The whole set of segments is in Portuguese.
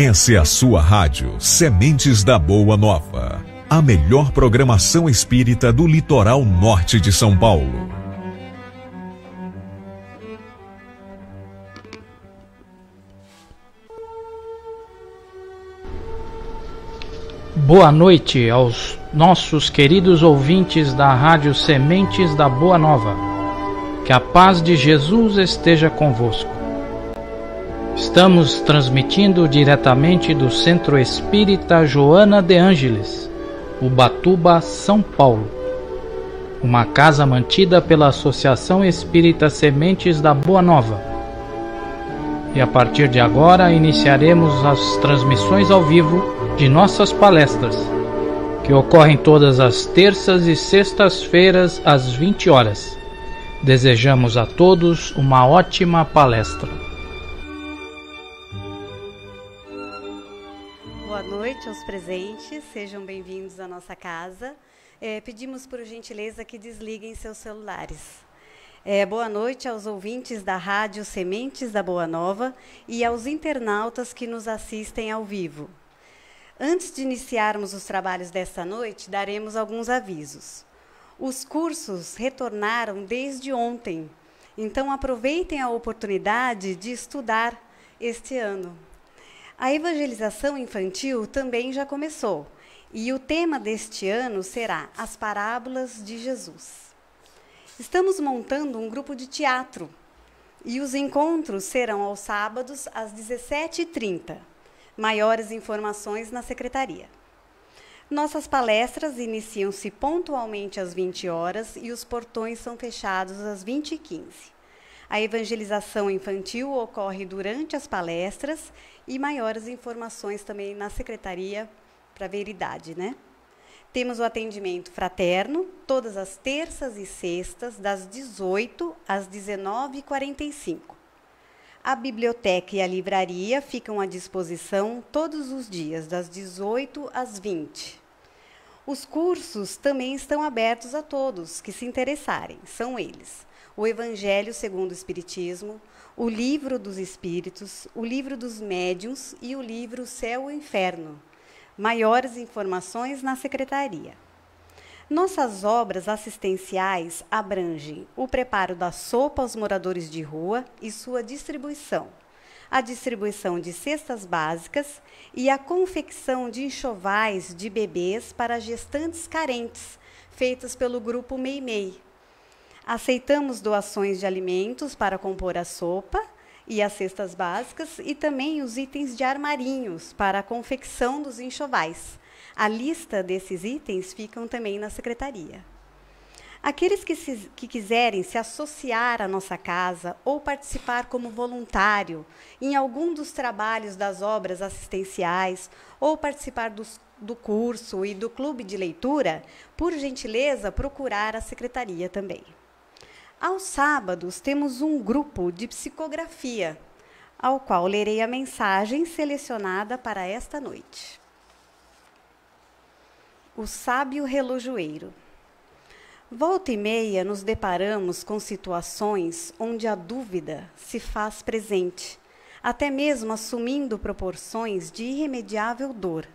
Essa é a sua rádio Sementes da Boa Nova, a melhor programação espírita do litoral norte de São Paulo. Boa noite aos nossos queridos ouvintes da rádio Sementes da Boa Nova. Que a paz de Jesus esteja convosco. Estamos transmitindo diretamente do Centro Espírita Joana de Ângeles, Ubatuba, São Paulo. Uma casa mantida pela Associação Espírita Sementes da Boa Nova. E a partir de agora iniciaremos as transmissões ao vivo de nossas palestras, que ocorrem todas as terças e sextas-feiras às 20 horas. Desejamos a todos uma ótima palestra. os aos presentes, sejam bem-vindos à nossa casa. É, pedimos por gentileza que desliguem seus celulares. É, boa noite aos ouvintes da rádio Sementes da Boa Nova e aos internautas que nos assistem ao vivo. Antes de iniciarmos os trabalhos desta noite, daremos alguns avisos. Os cursos retornaram desde ontem, então aproveitem a oportunidade de estudar este ano, a evangelização infantil também já começou. E o tema deste ano será As Parábolas de Jesus. Estamos montando um grupo de teatro e os encontros serão aos sábados às 17h30. Maiores informações na secretaria. Nossas palestras iniciam-se pontualmente às 20 horas e os portões são fechados às 20h15. A evangelização infantil ocorre durante as palestras e maiores informações também na secretaria para ver idade, né? Temos o atendimento fraterno todas as terças e sextas das 18 às 19h45. A biblioteca e a livraria ficam à disposição todos os dias das 18 às 20. Os cursos também estão abertos a todos que se interessarem, são eles: o Evangelho segundo o Espiritismo, o Livro dos Espíritos, o Livro dos Médiuns e o livro Céu e Inferno. Maiores informações na Secretaria. Nossas obras assistenciais abrangem o preparo da sopa aos moradores de rua e sua distribuição, a distribuição de cestas básicas e a confecção de enxovais de bebês para gestantes carentes, feitas pelo grupo Meimei, Aceitamos doações de alimentos para compor a sopa e as cestas básicas e também os itens de armarinhos para a confecção dos enxovais. A lista desses itens ficam também na secretaria. Aqueles que, se, que, quiserem se associar à nossa casa ou participar como voluntário em algum dos trabalhos das obras assistenciais ou participar dos, do curso e do clube de leitura, por gentileza, procurar a secretaria também. Aos sábados temos um grupo de psicografia, ao qual lerei a mensagem selecionada para esta noite. O sábio relojoeiro. Volta e meia nos deparamos com situações onde a dúvida se faz presente, até mesmo assumindo proporções de irremediável dor,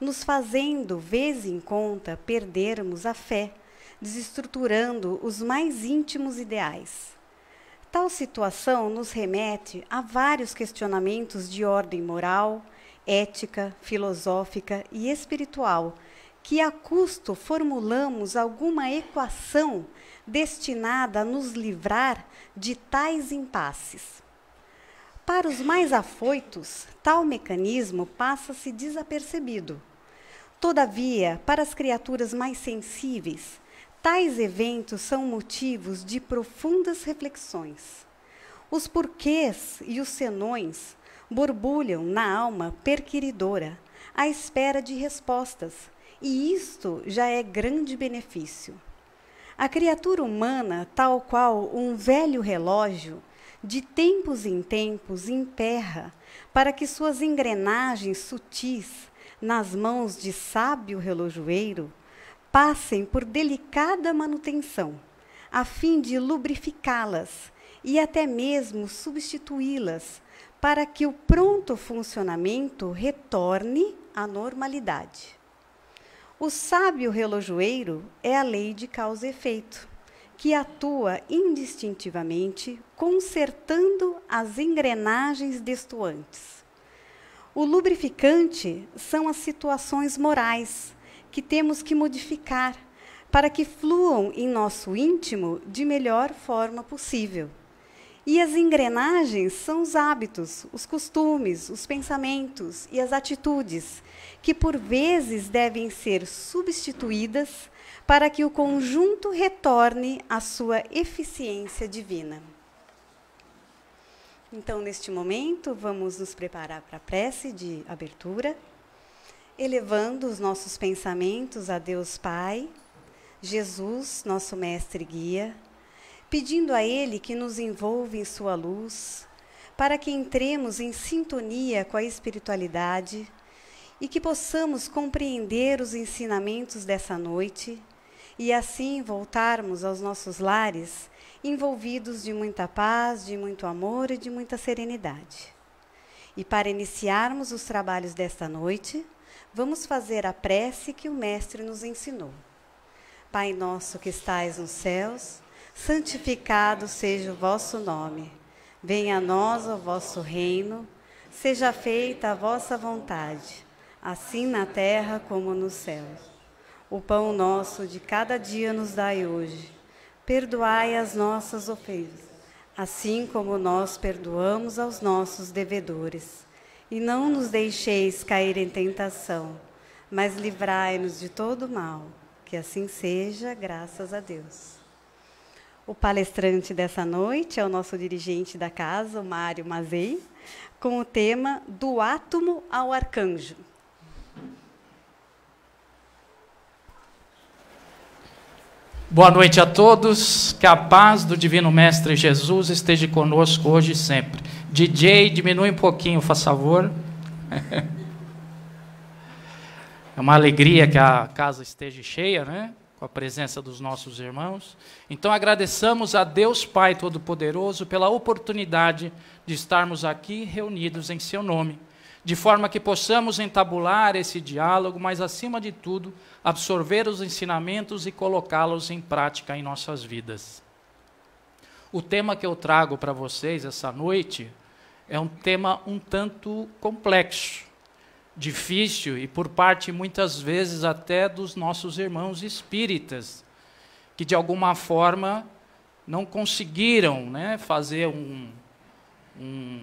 nos fazendo, vez em conta, perdermos a fé desestruturando os mais íntimos ideais. Tal situação nos remete a vários questionamentos de ordem moral, ética, filosófica e espiritual, que a custo formulamos alguma equação destinada a nos livrar de tais impasses. Para os mais afoitos, tal mecanismo passa-se desapercebido. Todavia, para as criaturas mais sensíveis, Tais eventos são motivos de profundas reflexões. Os porquês e os senões borbulham na alma perquiridora, à espera de respostas, e isto já é grande benefício. A criatura humana, tal qual um velho relógio, de tempos em tempos emperra para que suas engrenagens sutis, nas mãos de sábio relojoeiro, passem por delicada manutenção, a fim de lubrificá-las e até mesmo substituí-las, para que o pronto funcionamento retorne à normalidade. O sábio relojoeiro é a lei de causa e efeito, que atua indistintivamente, consertando as engrenagens destoantes. O lubrificante são as situações morais, que temos que modificar para que fluam em nosso íntimo de melhor forma possível. E as engrenagens são os hábitos, os costumes, os pensamentos e as atitudes, que por vezes devem ser substituídas para que o conjunto retorne à sua eficiência divina. Então, neste momento, vamos nos preparar para a prece de abertura elevando os nossos pensamentos a Deus Pai, Jesus, nosso Mestre e Guia, pedindo a Ele que nos envolva em Sua luz, para que entremos em sintonia com a espiritualidade e que possamos compreender os ensinamentos dessa noite e assim voltarmos aos nossos lares envolvidos de muita paz, de muito amor e de muita serenidade. E para iniciarmos os trabalhos desta noite, vamos fazer a prece que o Mestre nos ensinou. Pai nosso que estais nos céus, santificado seja o vosso nome. Venha a nós o vosso reino, seja feita a vossa vontade, assim na terra como nos céus. O pão nosso de cada dia nos dai hoje. Perdoai as nossas ofensas, assim como nós perdoamos aos nossos devedores e não nos deixeis cair em tentação, mas livrai-nos de todo mal. Que assim seja, graças a Deus. O palestrante dessa noite é o nosso dirigente da casa, o Mário Mazei, com o tema Do Átomo ao Arcanjo. Boa noite a todos. Que a paz do Divino Mestre Jesus esteja conosco hoje e sempre. DJ, diminui um pouquinho, faz favor. É uma alegria que a casa esteja cheia, né? Com a presença dos nossos irmãos. Então agradeçamos a Deus Pai Todo-Poderoso pela oportunidade de estarmos aqui reunidos em seu nome de forma que possamos entabular esse diálogo, mas, acima de tudo, absorver os ensinamentos e colocá-los em prática em nossas vidas. O tema que eu trago para vocês essa noite é um tema um tanto complexo, difícil e, por parte, muitas vezes, até dos nossos irmãos espíritas, que, de alguma forma, não conseguiram né, fazer um, um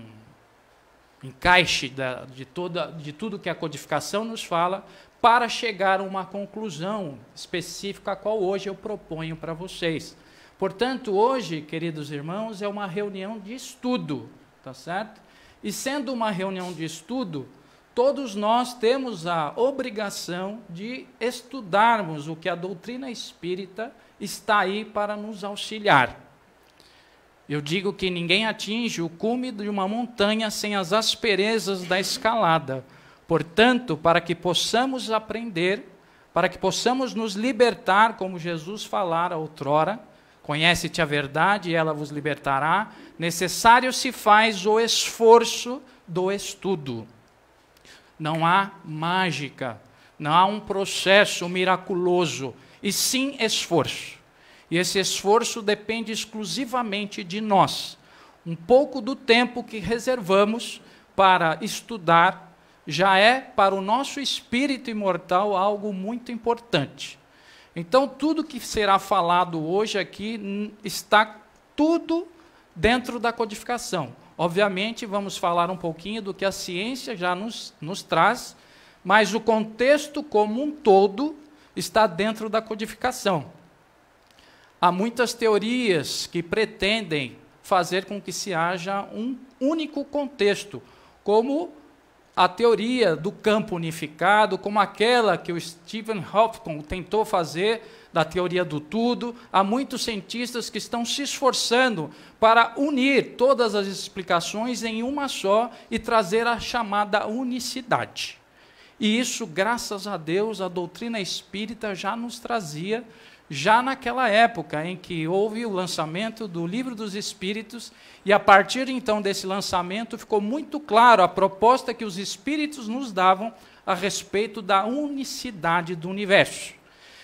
encaixe da, de, toda, de tudo que a codificação nos fala para chegar a uma conclusão específica a qual hoje eu proponho para vocês. Portanto, hoje, queridos irmãos, é uma reunião de estudo, tá certo? E sendo uma reunião de estudo, todos nós temos a obrigação de estudarmos o que a doutrina espírita está aí para nos auxiliar. Eu digo que ninguém atinge o cume de uma montanha sem as asperezas da escalada. Portanto, para que possamos aprender, para que possamos nos libertar, como Jesus falara outrora, conhece-te a verdade e ela vos libertará, necessário se faz o esforço do estudo. Não há mágica, não há um processo miraculoso, e sim esforço. E esse esforço depende exclusivamente de nós. Um pouco do tempo que reservamos para estudar já é, para o nosso espírito imortal, algo muito importante. Então, tudo que será falado hoje aqui está tudo dentro da codificação. Obviamente, vamos falar um pouquinho do que a ciência já nos, nos traz, mas o contexto como um todo está dentro da codificação. Há muitas teorias que pretendem fazer com que se haja um único contexto, como a teoria do campo unificado, como aquela que o Stephen Hopkins tentou fazer da teoria do tudo. Há muitos cientistas que estão se esforçando para unir todas as explicações em uma só e trazer a chamada unicidade. E isso, graças a Deus, a doutrina espírita já nos trazia já naquela época em que houve o lançamento do Livro dos Espíritos, e a partir então desse lançamento ficou muito claro a proposta que os espíritos nos davam a respeito da unicidade do universo.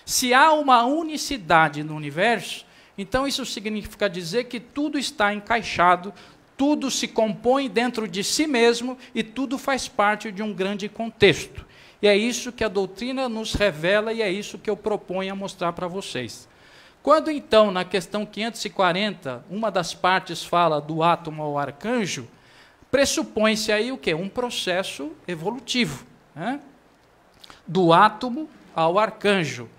Se há uma unicidade no universo, então isso significa dizer que tudo está encaixado, tudo se compõe dentro de si mesmo e tudo faz parte de um grande contexto. E é isso que a doutrina nos revela e é isso que eu proponho a mostrar para vocês. Quando então, na questão 540, uma das partes fala do átomo ao arcanjo, pressupõe-se aí o quê? Um processo evolutivo. Né? Do átomo ao arcanjo.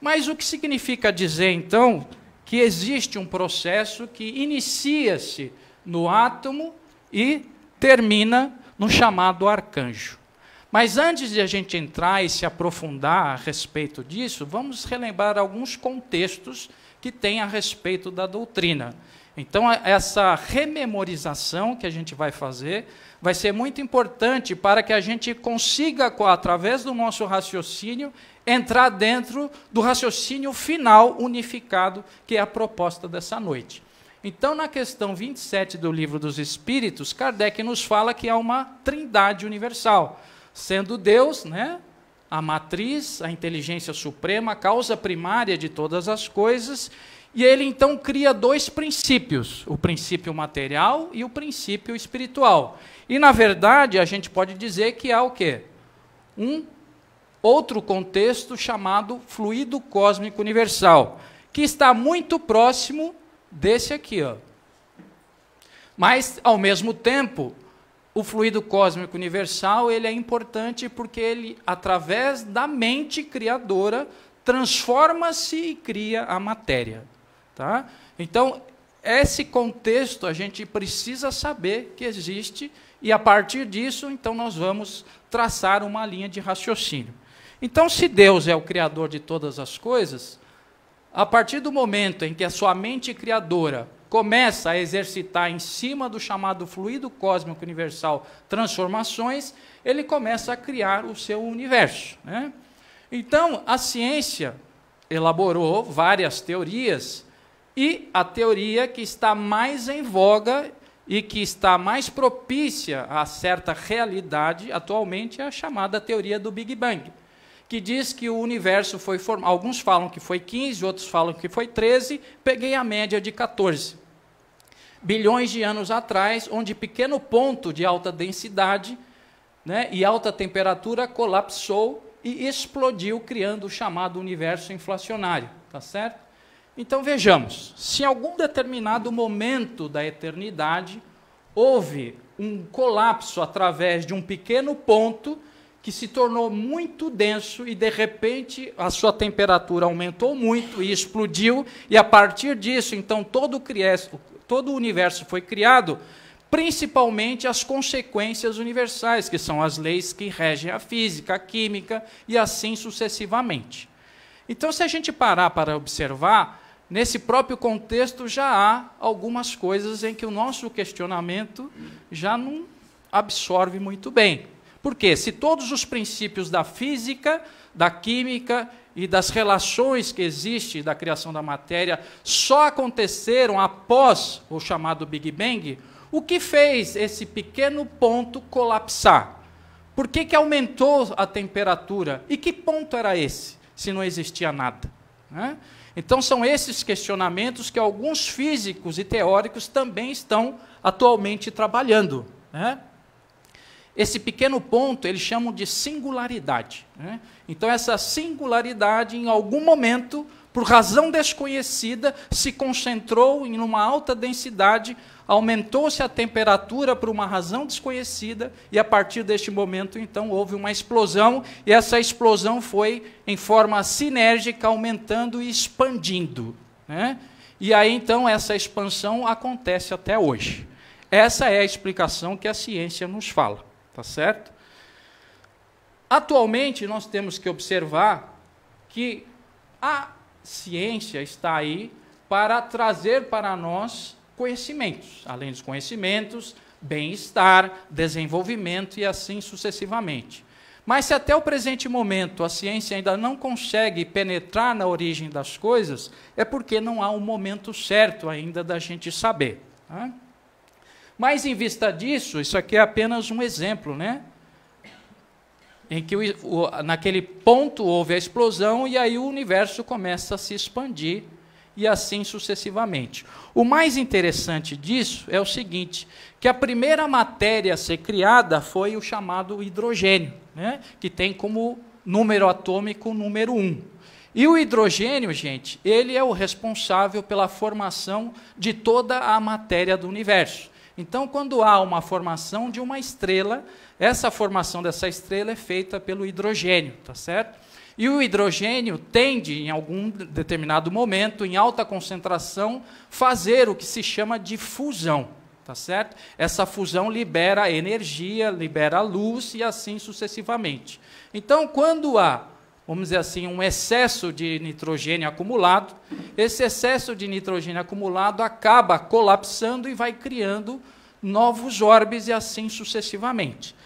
Mas o que significa dizer, então, que existe um processo que inicia-se no átomo e termina no chamado arcanjo? Mas antes de a gente entrar e se aprofundar a respeito disso, vamos relembrar alguns contextos que tem a respeito da doutrina. Então, essa rememorização que a gente vai fazer vai ser muito importante para que a gente consiga, através do nosso raciocínio, entrar dentro do raciocínio final unificado, que é a proposta dessa noite. Então, na questão 27 do Livro dos Espíritos, Kardec nos fala que há uma trindade universal. Sendo Deus, né, a matriz, a inteligência suprema, a causa primária de todas as coisas, e ele então cria dois princípios, o princípio material e o princípio espiritual. E na verdade, a gente pode dizer que há o quê? Um outro contexto chamado fluido cósmico universal, que está muito próximo desse aqui, ó. Mas ao mesmo tempo, o fluido cósmico universal ele é importante porque ele, através da mente criadora, transforma-se e cria a matéria. Tá? Então, esse contexto a gente precisa saber que existe e a partir disso, então nós vamos traçar uma linha de raciocínio. Então, se Deus é o criador de todas as coisas, a partir do momento em que a sua mente criadora começa a exercitar em cima do chamado fluido cósmico universal transformações, ele começa a criar o seu universo. Né? Então, a ciência elaborou várias teorias e a teoria que está mais em voga e que está mais propícia a certa realidade atualmente é a chamada teoria do Big Bang que diz que o universo foi formado. Alguns falam que foi 15, outros falam que foi 13. Peguei a média de 14 bilhões de anos atrás, onde pequeno ponto de alta densidade né, e alta temperatura colapsou e explodiu, criando o chamado universo inflacionário. Tá certo? Então vejamos: se em algum determinado momento da eternidade houve um colapso através de um pequeno ponto que se tornou muito denso e, de repente, a sua temperatura aumentou muito e explodiu, e a partir disso, então, todo, todo o universo foi criado, principalmente as consequências universais, que são as leis que regem a física, a química e assim sucessivamente. Então, se a gente parar para observar, nesse próprio contexto já há algumas coisas em que o nosso questionamento já não absorve muito bem. Porque se todos os princípios da física, da química e das relações que existem da criação da matéria só aconteceram após o chamado Big Bang, o que fez esse pequeno ponto colapsar? Por que, que aumentou a temperatura? E que ponto era esse, se não existia nada? Né? Então, são esses questionamentos que alguns físicos e teóricos também estão atualmente trabalhando. Né? Esse pequeno ponto eles chamam de singularidade. Né? Então, essa singularidade, em algum momento, por razão desconhecida, se concentrou em uma alta densidade, aumentou-se a temperatura por uma razão desconhecida, e a partir deste momento, então, houve uma explosão, e essa explosão foi em forma sinérgica, aumentando e expandindo. Né? E aí, então, essa expansão acontece até hoje. Essa é a explicação que a ciência nos fala. Tá certo? Atualmente, nós temos que observar que a ciência está aí para trazer para nós conhecimentos. Além dos conhecimentos, bem-estar, desenvolvimento e assim sucessivamente. Mas se até o presente momento a ciência ainda não consegue penetrar na origem das coisas, é porque não há um momento certo ainda da gente saber. Tá? Mas em vista disso, isso aqui é apenas um exemplo, né? Em que o, naquele ponto houve a explosão e aí o universo começa a se expandir e assim sucessivamente. O mais interessante disso é o seguinte, que a primeira matéria a ser criada foi o chamado hidrogênio, né? que tem como número atômico o número 1. Um. E o hidrogênio, gente, ele é o responsável pela formação de toda a matéria do universo. Então, quando há uma formação de uma estrela, essa formação dessa estrela é feita pelo hidrogênio, tá certo? E o hidrogênio tende, em algum determinado momento, em alta concentração, fazer o que se chama de fusão, tá certo? Essa fusão libera energia, libera luz e assim sucessivamente. Então, quando há vamos dizer assim, um excesso de nitrogênio acumulado. Esse excesso de nitrogênio acumulado acaba colapsando e vai criando novos orbes e assim sucessivamente.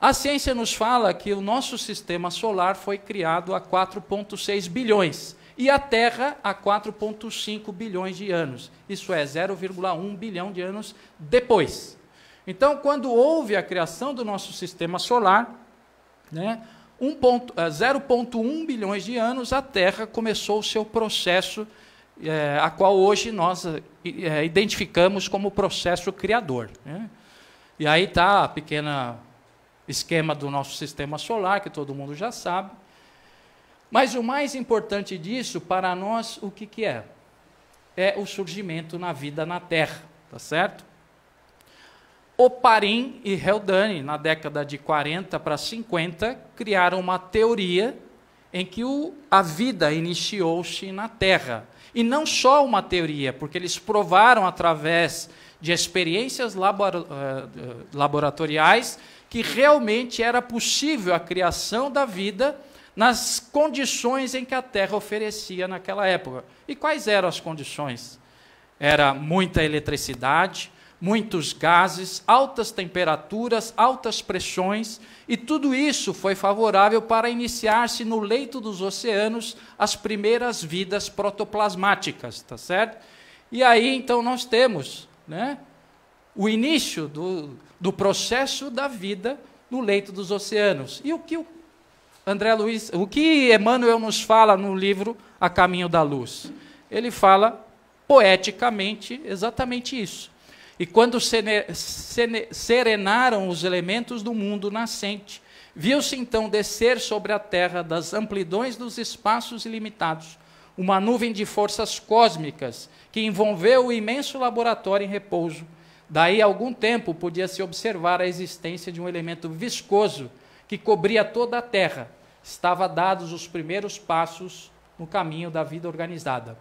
A ciência nos fala que o nosso sistema solar foi criado há 4,6 bilhões e a Terra há 4,5 bilhões de anos. Isso é 0,1 bilhão de anos depois. Então, quando houve a criação do nosso sistema solar, né, 0,1 eh, bilhões de anos, a Terra começou o seu processo, é, a qual hoje nós é, identificamos como processo criador. Né? E aí está a pequena esquema do nosso sistema solar, que todo mundo já sabe. Mas o mais importante disso, para nós, o que, que é? É o surgimento na vida na Terra, tá certo? Oparin e Heldani, na década de 40 para 50, criaram uma teoria em que o, a vida iniciou-se na Terra. E não só uma teoria, porque eles provaram através de experiências eh, laboratoriais que realmente era possível a criação da vida nas condições em que a Terra oferecia naquela época. E quais eram as condições? Era muita eletricidade, muitos gases, altas temperaturas, altas pressões, e tudo isso foi favorável para iniciar-se no leito dos oceanos as primeiras vidas protoplasmáticas, tá certo? E aí então nós temos, né, o início do, do processo da vida no leito dos oceanos. E o que o André Luiz, o que Emmanuel nos fala no livro A Caminho da Luz? Ele fala poeticamente exatamente isso e quando serenaram os elementos do mundo nascente, viu-se então descer sobre a terra das amplidões dos espaços ilimitados uma nuvem de forças cósmicas que envolveu o imenso laboratório em repouso. Daí algum tempo podia-se observar a existência de um elemento viscoso que cobria toda a terra. Estava dados os primeiros passos no caminho da vida organizada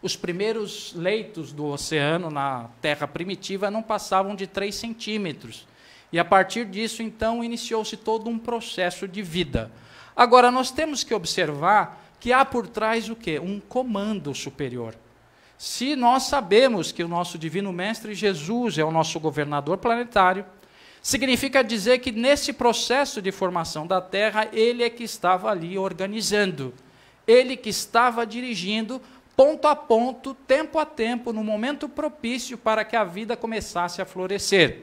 os primeiros leitos do oceano na Terra primitiva não passavam de 3 centímetros. E a partir disso, então, iniciou-se todo um processo de vida. Agora, nós temos que observar que há por trás o quê? Um comando superior. Se nós sabemos que o nosso Divino Mestre Jesus é o nosso governador planetário, significa dizer que nesse processo de formação da Terra, ele é que estava ali organizando, ele que estava dirigindo ponto a ponto, tempo a tempo, no momento propício para que a vida começasse a florescer.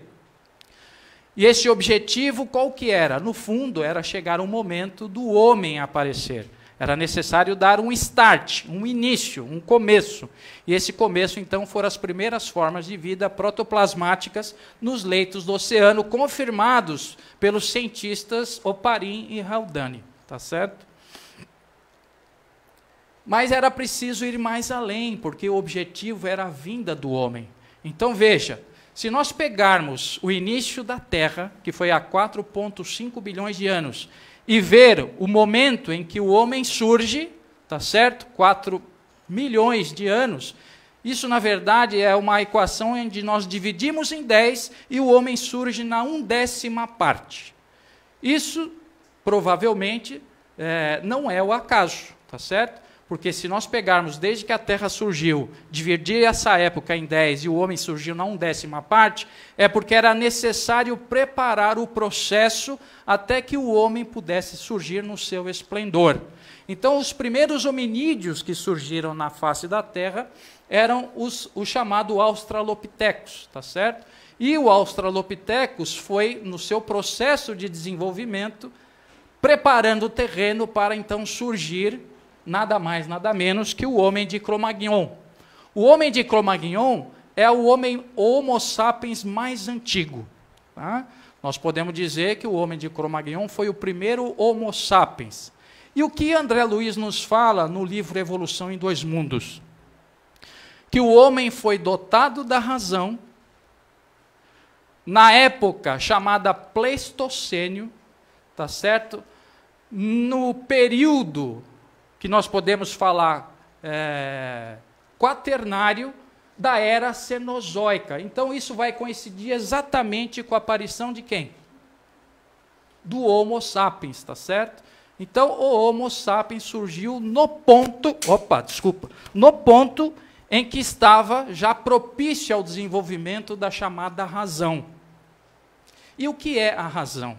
E esse objetivo qual que era? No fundo, era chegar o momento do homem aparecer. Era necessário dar um start, um início, um começo. E esse começo, então, foram as primeiras formas de vida protoplasmáticas nos leitos do oceano, confirmados pelos cientistas Oparin e Haldane. Tá certo? Mas era preciso ir mais além, porque o objetivo era a vinda do homem. Então veja, se nós pegarmos o início da Terra, que foi há 4,5 bilhões de anos, e ver o momento em que o homem surge, tá certo? 4 milhões de anos. Isso, na verdade, é uma equação onde nós dividimos em 10 e o homem surge na undécima parte. Isso, provavelmente, é, não é o acaso, tá certo? Porque se nós pegarmos desde que a Terra surgiu, dividir essa época em dez e o homem surgiu na décima parte, é porque era necessário preparar o processo até que o homem pudesse surgir no seu esplendor. Então, os primeiros hominídeos que surgiram na face da Terra eram os, o chamado Australopithecus, tá certo? E o Australopithecus foi, no seu processo de desenvolvimento, preparando o terreno para então surgir nada mais, nada menos que o homem de Cromagnon. O homem de Cromagnon é o homem Homo sapiens mais antigo. Tá? Nós podemos dizer que o homem de Cromagnon foi o primeiro Homo sapiens. E o que André Luiz nos fala no livro Evolução em Dois Mundos? Que o homem foi dotado da razão na época chamada Pleistocênio, tá certo? No período que nós podemos falar é, quaternário da era cenozoica. Então isso vai coincidir exatamente com a aparição de quem? Do Homo sapiens, tá certo? Então o Homo sapiens surgiu no ponto, opa, desculpa, no ponto em que estava já propício ao desenvolvimento da chamada razão. E o que é a razão?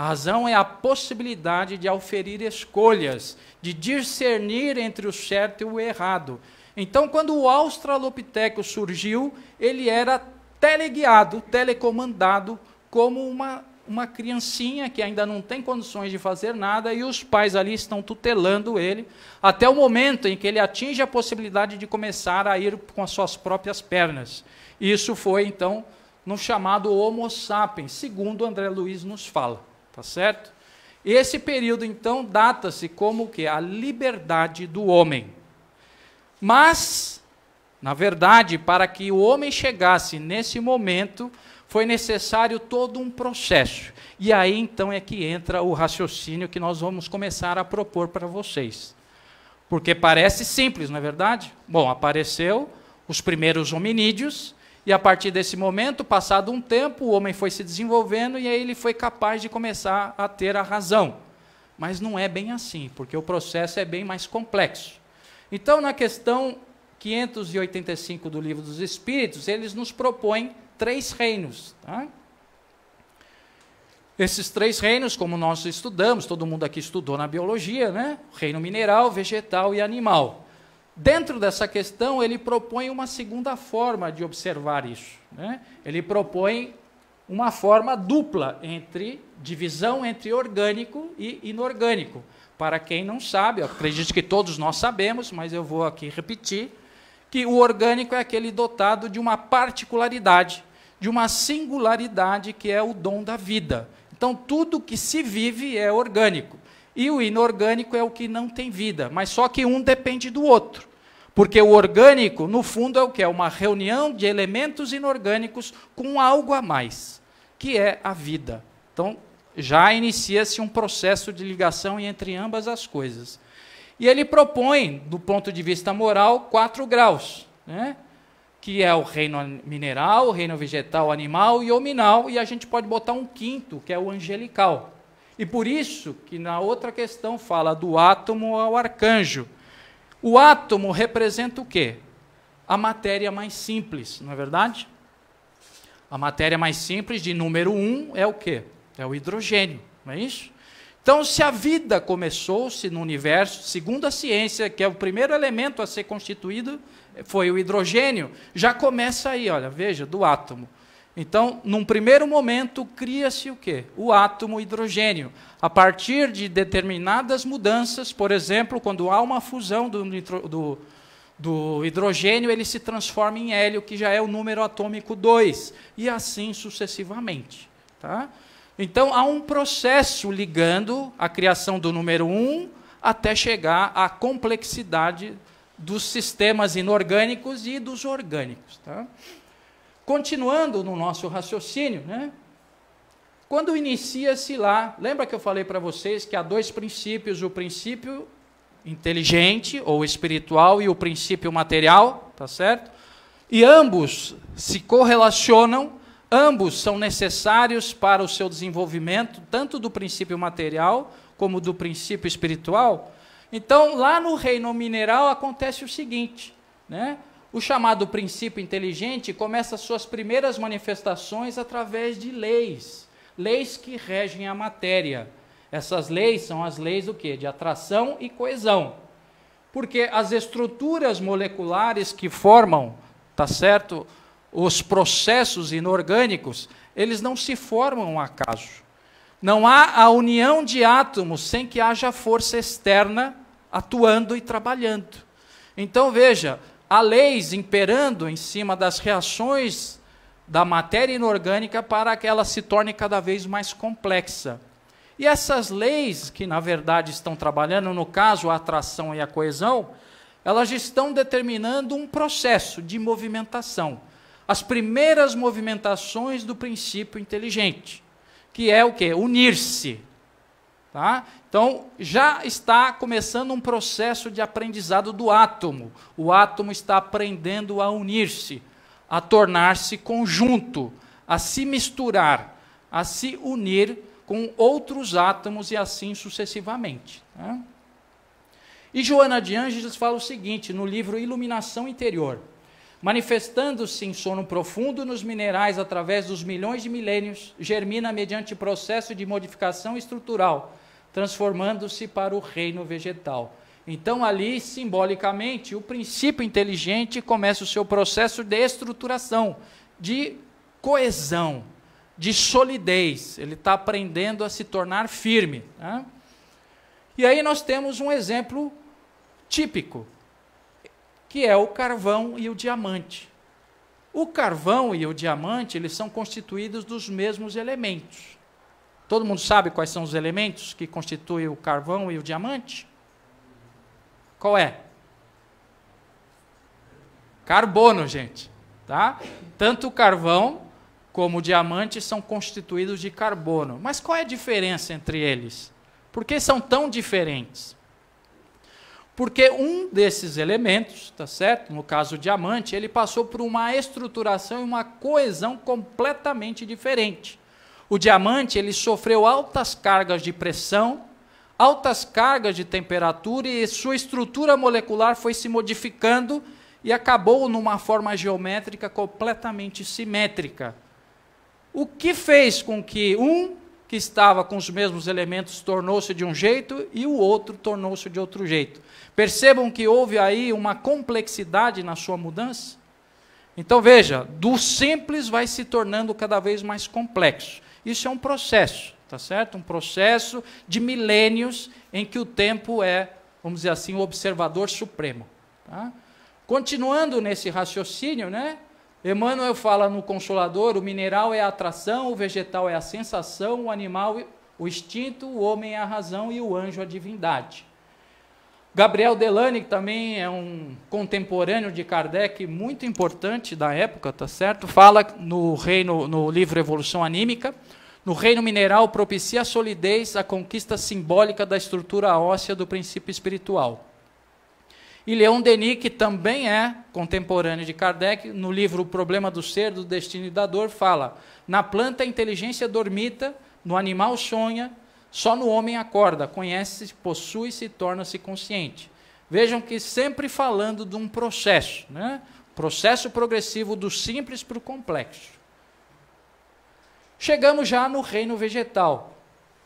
A razão é a possibilidade de auferir escolhas, de discernir entre o certo e o errado. Então, quando o Australopiteco surgiu, ele era teleguiado, telecomandado, como uma, uma criancinha que ainda não tem condições de fazer nada e os pais ali estão tutelando ele, até o momento em que ele atinge a possibilidade de começar a ir com as suas próprias pernas. Isso foi, então, no chamado Homo sapiens, segundo André Luiz nos fala. Tá certo? Esse período, então, data-se como o que? A liberdade do homem. Mas, na verdade, para que o homem chegasse nesse momento, foi necessário todo um processo. E aí então é que entra o raciocínio que nós vamos começar a propor para vocês. Porque parece simples, não é verdade? Bom, apareceu os primeiros hominídeos, e a partir desse momento, passado um tempo, o homem foi se desenvolvendo e aí ele foi capaz de começar a ter a razão. Mas não é bem assim, porque o processo é bem mais complexo. Então, na questão 585 do Livro dos Espíritos, eles nos propõem três reinos. Tá? Esses três reinos, como nós estudamos, todo mundo aqui estudou na biologia, né? Reino mineral, vegetal e animal. Dentro dessa questão, ele propõe uma segunda forma de observar isso. Né? Ele propõe uma forma dupla entre divisão entre orgânico e inorgânico. Para quem não sabe, acredito que todos nós sabemos, mas eu vou aqui repetir, que o orgânico é aquele dotado de uma particularidade, de uma singularidade que é o dom da vida. Então, tudo que se vive é orgânico. E o inorgânico é o que não tem vida, mas só que um depende do outro. Porque o orgânico, no fundo, é o que? É uma reunião de elementos inorgânicos com algo a mais, que é a vida. Então, já inicia-se um processo de ligação entre ambas as coisas. E ele propõe, do ponto de vista moral, quatro graus, né? que é o reino mineral, o reino vegetal, animal e ominal, e a gente pode botar um quinto, que é o angelical. E por isso que na outra questão fala do átomo ao arcanjo. O átomo representa o quê? A matéria mais simples, não é verdade? A matéria mais simples de número um é o quê? É o hidrogênio, não é isso? Então, se a vida começou-se no universo, segundo a ciência, que é o primeiro elemento a ser constituído, foi o hidrogênio, já começa aí, olha, veja, do átomo. Então, num primeiro momento, cria-se o quê? O átomo hidrogênio. A partir de determinadas mudanças, por exemplo, quando há uma fusão do, nitro, do, do hidrogênio, ele se transforma em hélio, que já é o número atômico 2, e assim sucessivamente. Tá? Então, há um processo ligando a criação do número 1 um até chegar à complexidade dos sistemas inorgânicos e dos orgânicos. Tá? Continuando no nosso raciocínio, né? Quando inicia-se lá, lembra que eu falei para vocês que há dois princípios: o princípio inteligente ou espiritual e o princípio material, tá certo? E ambos se correlacionam, ambos são necessários para o seu desenvolvimento, tanto do princípio material como do princípio espiritual. Então, lá no reino mineral acontece o seguinte, né? O chamado princípio inteligente começa suas primeiras manifestações através de leis, leis que regem a matéria. Essas leis são as leis do quê? De atração e coesão. Porque as estruturas moleculares que formam, tá certo, os processos inorgânicos, eles não se formam um acaso. Não há a união de átomos sem que haja força externa atuando e trabalhando. Então veja, Há leis imperando em cima das reações da matéria inorgânica para que ela se torne cada vez mais complexa. E essas leis, que na verdade estão trabalhando, no caso, a atração e a coesão, elas estão determinando um processo de movimentação. As primeiras movimentações do princípio inteligente, que é o que? Unir-se. Tá? Então, já está começando um processo de aprendizado do átomo. O átomo está aprendendo a unir-se, a tornar-se conjunto, a se misturar, a se unir com outros átomos e assim sucessivamente. Tá? E Joana de Ângeles fala o seguinte no livro Iluminação Interior: manifestando-se em sono profundo nos minerais através dos milhões de milênios, germina mediante processo de modificação estrutural transformando-se para o reino vegetal. Então, ali, simbolicamente, o princípio inteligente começa o seu processo de estruturação, de coesão, de solidez. Ele está aprendendo a se tornar firme. Né? E aí nós temos um exemplo típico, que é o carvão e o diamante. O carvão e o diamante, eles são constituídos dos mesmos elementos. Todo mundo sabe quais são os elementos que constituem o carvão e o diamante? Qual é? Carbono, gente. Tá? Tanto o carvão como o diamante são constituídos de carbono. Mas qual é a diferença entre eles? Por que são tão diferentes? Porque um desses elementos, tá certo? No caso o diamante, ele passou por uma estruturação e uma coesão completamente diferente. O diamante ele sofreu altas cargas de pressão, altas cargas de temperatura e sua estrutura molecular foi se modificando e acabou numa forma geométrica completamente simétrica. O que fez com que um que estava com os mesmos elementos tornou-se de um jeito e o outro tornou-se de outro jeito. Percebam que houve aí uma complexidade na sua mudança? Então veja, do simples vai se tornando cada vez mais complexo. Isso é um processo, tá certo? Um processo de milênios em que o tempo é, vamos dizer assim, o observador supremo. Tá? Continuando nesse raciocínio, né? Emmanuel fala no Consolador: o mineral é a atração, o vegetal é a sensação, o animal o instinto, o homem é a razão e o anjo a divindade. Gabriel Delany, que também é um contemporâneo de Kardec, muito importante da época, tá certo? Fala no reino, no livro Evolução Anímica, no reino mineral propicia a solidez a conquista simbólica da estrutura óssea do princípio espiritual. E Leon Denis, que também é contemporâneo de Kardec, no livro O Problema do Ser, do Destino e da Dor, fala: na planta a inteligência dormita, no animal sonha, só no homem acorda, conhece, possui-se torna-se consciente. Vejam que sempre falando de um processo, né? processo progressivo do simples para o complexo. Chegamos já no reino vegetal,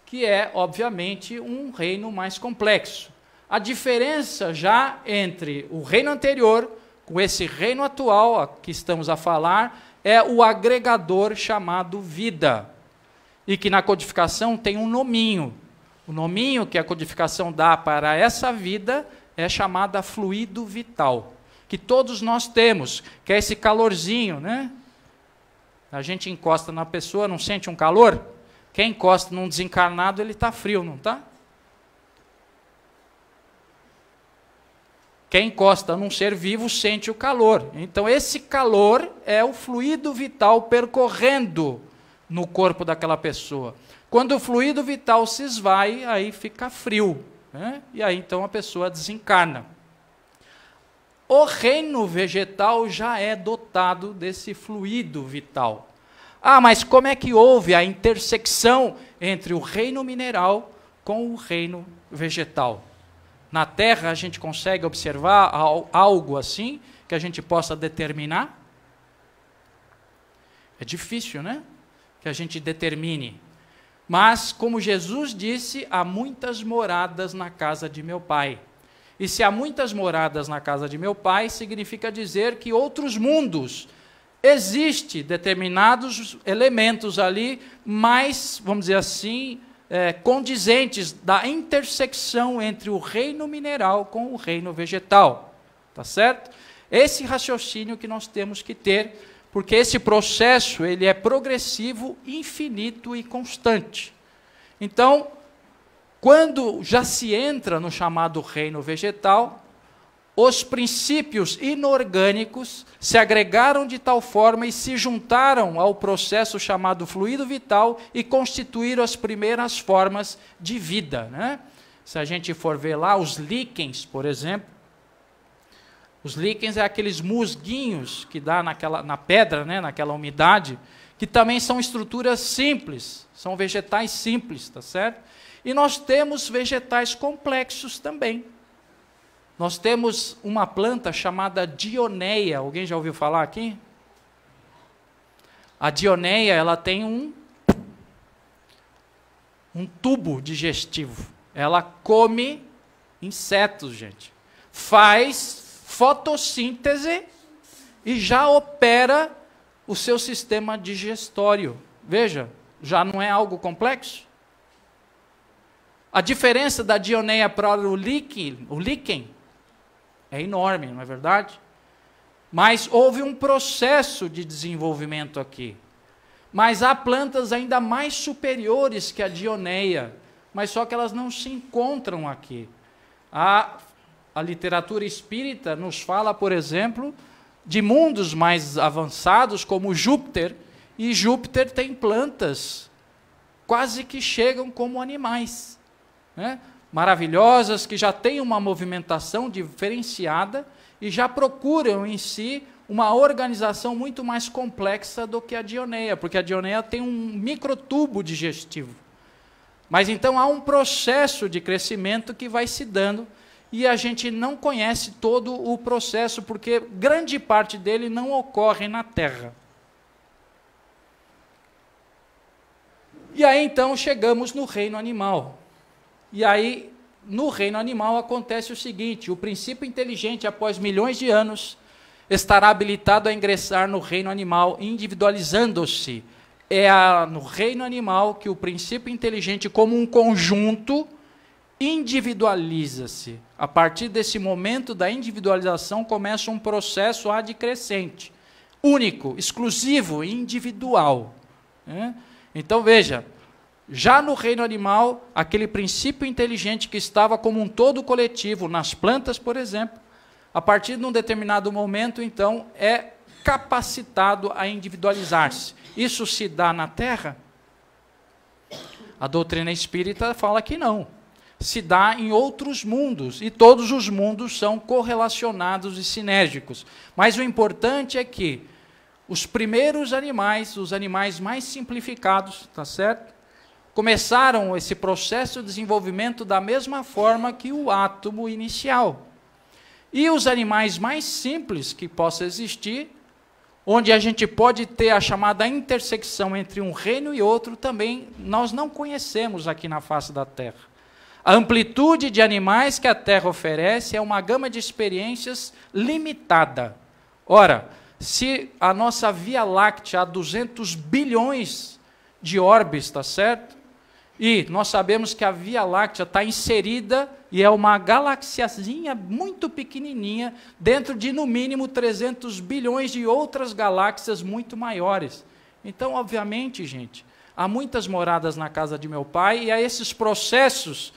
que é, obviamente, um reino mais complexo. A diferença já entre o reino anterior com esse reino atual a que estamos a falar é o agregador chamado vida e que na codificação tem um nominho. O nominho que a codificação dá para essa vida é chamada fluido vital, que todos nós temos, que é esse calorzinho, né? A gente encosta na pessoa, não sente um calor? Quem encosta num desencarnado, ele está frio, não está? Quem encosta num ser vivo sente o calor. Então, esse calor é o fluido vital percorrendo no corpo daquela pessoa. Quando o fluido vital se esvai, aí fica frio. Né? E aí então a pessoa desencarna. O reino vegetal já é dotado desse fluido vital. Ah, mas como é que houve a intersecção entre o reino mineral com o reino vegetal? Na Terra a gente consegue observar algo assim que a gente possa determinar? É difícil, né? que a gente determine. Mas, como Jesus disse, há muitas moradas na casa de meu pai. E se há muitas moradas na casa de meu pai, significa dizer que outros mundos existe determinados elementos ali mais, vamos dizer assim, é, condizentes da intersecção entre o reino mineral com o reino vegetal. Tá certo? Esse raciocínio que nós temos que ter porque esse processo ele é progressivo, infinito e constante. Então, quando já se entra no chamado reino vegetal, os princípios inorgânicos se agregaram de tal forma e se juntaram ao processo chamado fluido vital e constituíram as primeiras formas de vida. Né? Se a gente for ver lá, os líquens, por exemplo, os líquens é aqueles musguinhos que dá naquela, na pedra, né, naquela umidade, que também são estruturas simples, são vegetais simples, tá certo? E nós temos vegetais complexos também. Nós temos uma planta chamada dioneia. Alguém já ouviu falar aqui? A dioneia, ela tem um um tubo digestivo. Ela come insetos, gente. Faz fotossíntese e já opera o seu sistema digestório. Veja, já não é algo complexo? A diferença da dioneia para o líquen, o líquen é enorme, não é verdade? Mas houve um processo de desenvolvimento aqui. Mas há plantas ainda mais superiores que a dioneia, mas só que elas não se encontram aqui. Há a literatura espírita nos fala, por exemplo, de mundos mais avançados, como Júpiter, e Júpiter tem plantas quase que chegam como animais, né? maravilhosas, que já têm uma movimentação diferenciada e já procuram em si uma organização muito mais complexa do que a Dioneia, porque a Dioneia tem um microtubo digestivo. Mas então há um processo de crescimento que vai se dando e a gente não conhece todo o processo, porque grande parte dele não ocorre na Terra. E aí então chegamos no reino animal. E aí no reino animal acontece o seguinte: o princípio inteligente, após milhões de anos, estará habilitado a ingressar no reino animal, individualizando-se. É a, no reino animal que o princípio inteligente, como um conjunto, individualiza-se. A partir desse momento da individualização começa um processo adcrescente, único, exclusivo, individual. Né? Então veja, já no reino animal, aquele princípio inteligente que estava como um todo coletivo, nas plantas, por exemplo, a partir de um determinado momento, então, é capacitado a individualizar-se. Isso se dá na terra? A doutrina espírita fala que não se dá em outros mundos, e todos os mundos são correlacionados e sinérgicos. Mas o importante é que os primeiros animais, os animais mais simplificados, tá certo? Começaram esse processo de desenvolvimento da mesma forma que o átomo inicial. E os animais mais simples que possa existir, onde a gente pode ter a chamada intersecção entre um reino e outro, também nós não conhecemos aqui na face da Terra. A amplitude de animais que a Terra oferece é uma gama de experiências limitada. Ora, se a nossa Via Láctea há 200 bilhões de orbes, está certo? E nós sabemos que a Via Láctea está inserida e é uma galaxiazinha muito pequenininha dentro de no mínimo 300 bilhões de outras galáxias muito maiores. Então, obviamente, gente, há muitas moradas na casa de meu pai e há esses processos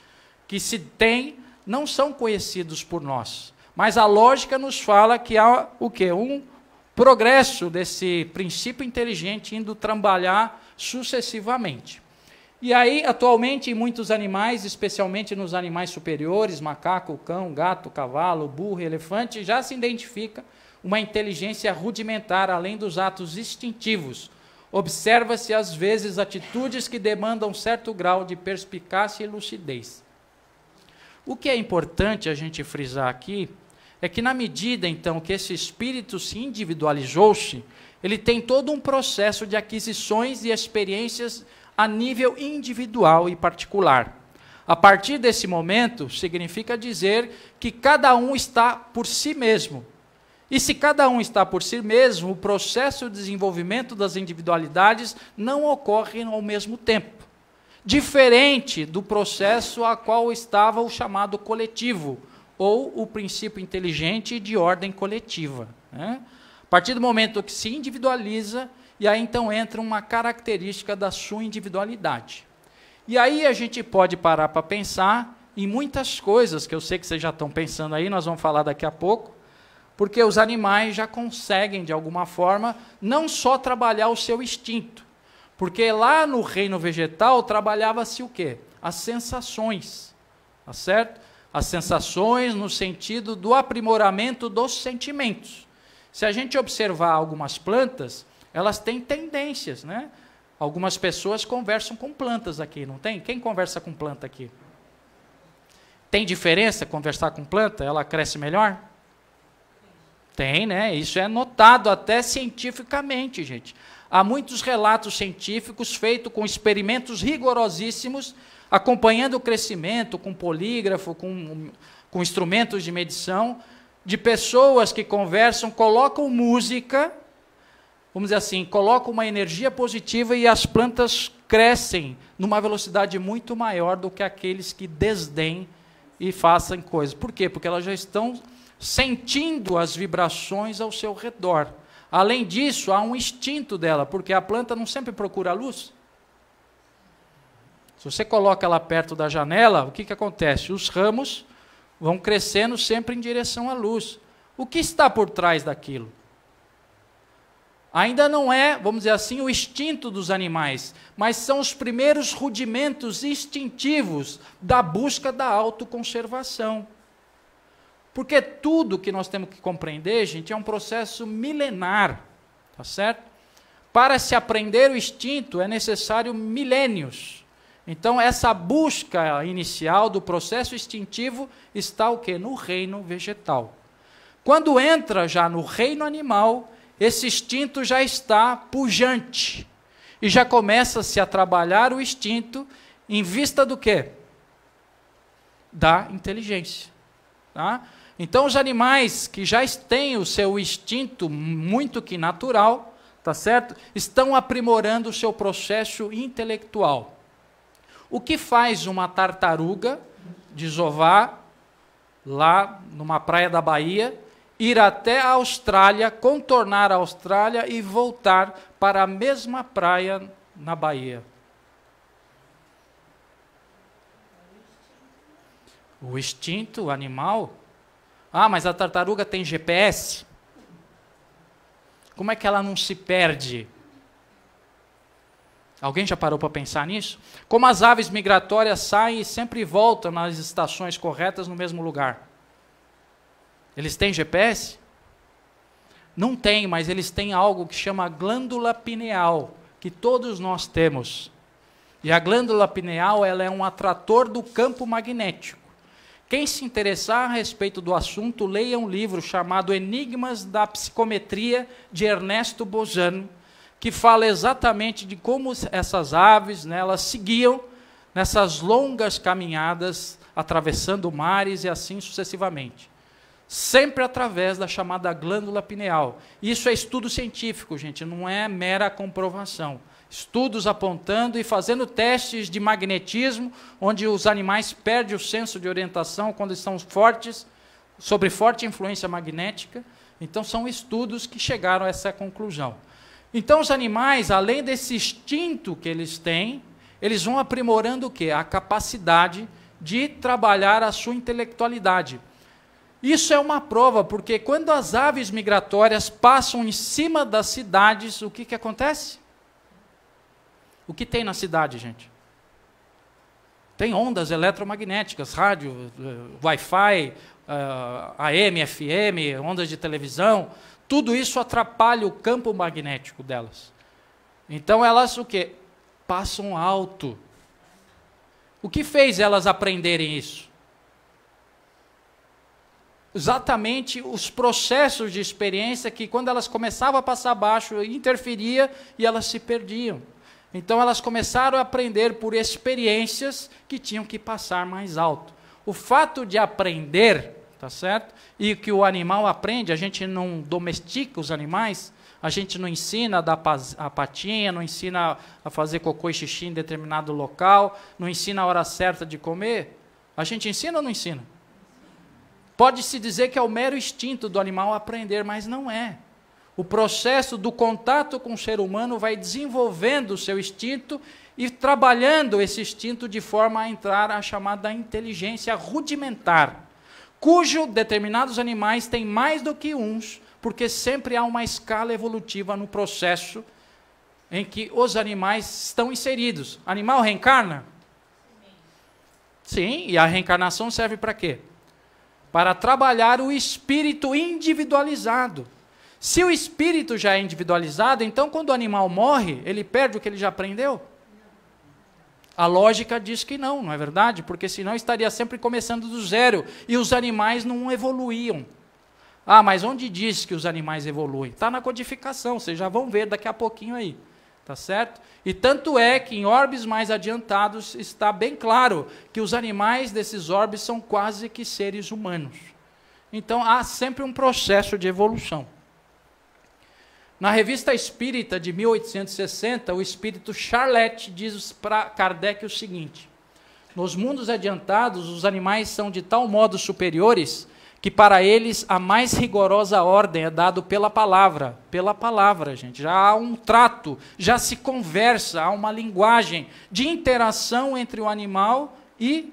que se tem não são conhecidos por nós. Mas a lógica nos fala que há o quê? Um progresso desse princípio inteligente indo trabalhar sucessivamente. E aí, atualmente, em muitos animais, especialmente nos animais superiores, macaco, cão, gato, cavalo, burro, elefante, já se identifica uma inteligência rudimentar além dos atos instintivos. Observa-se, às vezes, atitudes que demandam certo grau de perspicácia e lucidez. O que é importante a gente frisar aqui é que, na medida então que esse espírito se individualizou-se, ele tem todo um processo de aquisições e experiências a nível individual e particular. A partir desse momento, significa dizer que cada um está por si mesmo. E se cada um está por si mesmo, o processo de desenvolvimento das individualidades não ocorre ao mesmo tempo diferente do processo a qual estava o chamado coletivo, ou o princípio inteligente de ordem coletiva. Né? A partir do momento que se individualiza, e aí então entra uma característica da sua individualidade. E aí a gente pode parar para pensar em muitas coisas que eu sei que vocês já estão pensando aí, nós vamos falar daqui a pouco, porque os animais já conseguem, de alguma forma, não só trabalhar o seu instinto, porque lá no reino vegetal trabalhava-se o quê? As sensações. Tá certo? As sensações no sentido do aprimoramento dos sentimentos. Se a gente observar algumas plantas, elas têm tendências, né? Algumas pessoas conversam com plantas aqui, não tem? Quem conversa com planta aqui? Tem diferença conversar com planta? Ela cresce melhor? Tem, né? Isso é notado até cientificamente, gente. Há muitos relatos científicos feitos com experimentos rigorosíssimos, acompanhando o crescimento com polígrafo, com, com instrumentos de medição, de pessoas que conversam, colocam música, vamos dizer assim, colocam uma energia positiva e as plantas crescem numa velocidade muito maior do que aqueles que desdêm e façam coisas. Por quê? Porque elas já estão sentindo as vibrações ao seu redor. Além disso, há um instinto dela, porque a planta não sempre procura a luz. Se você coloca ela perto da janela, o que, que acontece? Os ramos vão crescendo sempre em direção à luz. O que está por trás daquilo? Ainda não é, vamos dizer assim, o instinto dos animais, mas são os primeiros rudimentos instintivos da busca da autoconservação. Porque tudo que nós temos que compreender, gente, é um processo milenar, tá certo? Para se aprender o instinto é necessário milênios. Então essa busca inicial do processo instintivo está o que no reino vegetal. Quando entra já no reino animal, esse instinto já está pujante e já começa-se a trabalhar o instinto em vista do que? Da inteligência, tá? Então, os animais que já têm o seu instinto muito que natural, tá certo? Estão aprimorando o seu processo intelectual. O que faz uma tartaruga desovar lá numa praia da Bahia, ir até a Austrália, contornar a Austrália e voltar para a mesma praia na Bahia? O instinto animal ah, mas a tartaruga tem GPS? Como é que ela não se perde? Alguém já parou para pensar nisso? Como as aves migratórias saem e sempre voltam nas estações corretas no mesmo lugar? Eles têm GPS? Não tem, mas eles têm algo que chama glândula pineal, que todos nós temos. E a glândula pineal ela é um atrator do campo magnético. Quem se interessar a respeito do assunto, leia um livro chamado Enigmas da Psicometria, de Ernesto Bozano, que fala exatamente de como essas aves né, elas seguiam nessas longas caminhadas, atravessando mares e assim sucessivamente. Sempre através da chamada glândula pineal. Isso é estudo científico, gente, não é mera comprovação estudos apontando e fazendo testes de magnetismo, onde os animais perdem o senso de orientação quando estão fortes, sobre forte influência magnética. Então, são estudos que chegaram a essa conclusão. Então, os animais, além desse instinto que eles têm, eles vão aprimorando o quê? A capacidade de trabalhar a sua intelectualidade. Isso é uma prova, porque quando as aves migratórias passam em cima das cidades, o que, que acontece? O que tem na cidade, gente? Tem ondas eletromagnéticas, rádio, eh, Wi-Fi, eh, AM, FM, ondas de televisão. Tudo isso atrapalha o campo magnético delas. Então elas o que? Passam alto. O que fez elas aprenderem isso? Exatamente os processos de experiência que, quando elas começavam a passar baixo, interferia e elas se perdiam. Então elas começaram a aprender por experiências que tinham que passar mais alto. O fato de aprender, tá certo? E que o animal aprende, a gente não domestica os animais, a gente não ensina a dar a patinha, não ensina a fazer cocô e xixi em determinado local, não ensina a hora certa de comer. A gente ensina ou não ensina? Pode-se dizer que é o mero instinto do animal aprender, mas não é o processo do contato com o ser humano vai desenvolvendo o seu instinto e trabalhando esse instinto de forma a entrar a chamada inteligência rudimentar, cujo determinados animais têm mais do que uns, porque sempre há uma escala evolutiva no processo em que os animais estão inseridos. Animal reencarna? Sim, e a reencarnação serve para quê? Para trabalhar o espírito individualizado se o espírito já é individualizado, então quando o animal morre, ele perde o que ele já aprendeu? A lógica diz que não, não é verdade? Porque senão estaria sempre começando do zero e os animais não evoluíam. Ah, mas onde diz que os animais evoluem? Está na codificação, vocês já vão ver daqui a pouquinho aí. Tá certo? E tanto é que em orbes mais adiantados está bem claro que os animais desses orbes são quase que seres humanos. Então há sempre um processo de evolução. Na revista espírita de 1860, o espírito Charlotte diz para Kardec o seguinte: Nos mundos adiantados, os animais são de tal modo superiores que para eles a mais rigorosa ordem é dado pela palavra, pela palavra, gente. Já há um trato, já se conversa, há uma linguagem de interação entre o animal e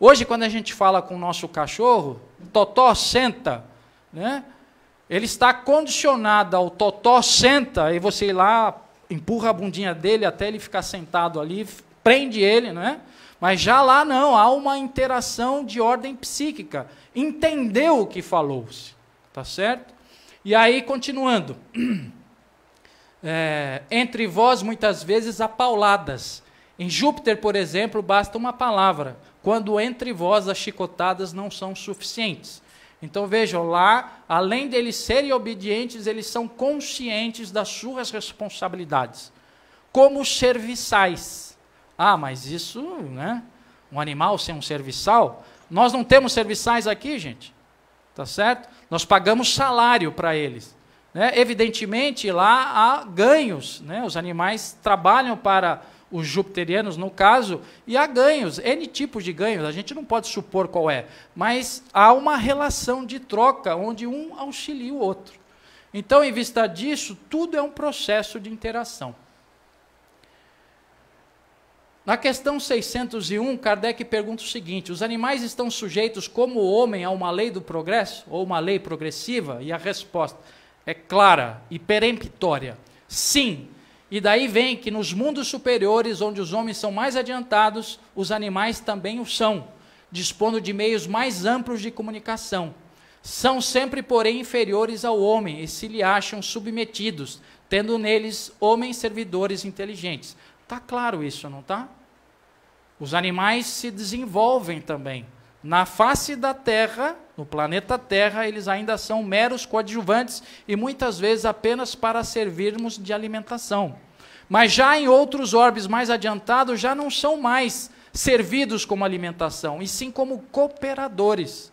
hoje quando a gente fala com o nosso cachorro, Totó senta, né? Ele está condicionado ao totó, senta, e você ir lá, empurra a bundinha dele até ele ficar sentado ali, prende ele, não é? Mas já lá não, há uma interação de ordem psíquica. Entendeu o que falou-se, tá certo? E aí, continuando. É, entre vós, muitas vezes, há pauladas. Em Júpiter, por exemplo, basta uma palavra, quando entre vós as chicotadas não são suficientes. Então vejam, lá, além deles serem obedientes, eles são conscientes das suas responsabilidades. Como serviçais. Ah, mas isso, né? Um animal sem um serviçal? Nós não temos serviçais aqui, gente. Tá certo? Nós pagamos salário para eles. Né? Evidentemente, lá há ganhos. Né? Os animais trabalham para os jupiterianos no caso, e há ganhos, N tipos de ganhos, a gente não pode supor qual é, mas há uma relação de troca onde um auxilia o outro. Então, em vista disso, tudo é um processo de interação. Na questão 601, Kardec pergunta o seguinte: os animais estão sujeitos, como o homem, a uma lei do progresso, ou uma lei progressiva? E a resposta é clara e peremptória: sim, e daí vem que nos mundos superiores, onde os homens são mais adiantados, os animais também o são, dispondo de meios mais amplos de comunicação. São sempre, porém, inferiores ao homem e se lhe acham submetidos, tendo neles homens servidores inteligentes. Tá claro isso, não tá? Os animais se desenvolvem também. Na face da terra, no planeta Terra, eles ainda são meros coadjuvantes e muitas vezes apenas para servirmos de alimentação. Mas já em outros orbes mais adiantados, já não são mais servidos como alimentação, e sim como cooperadores.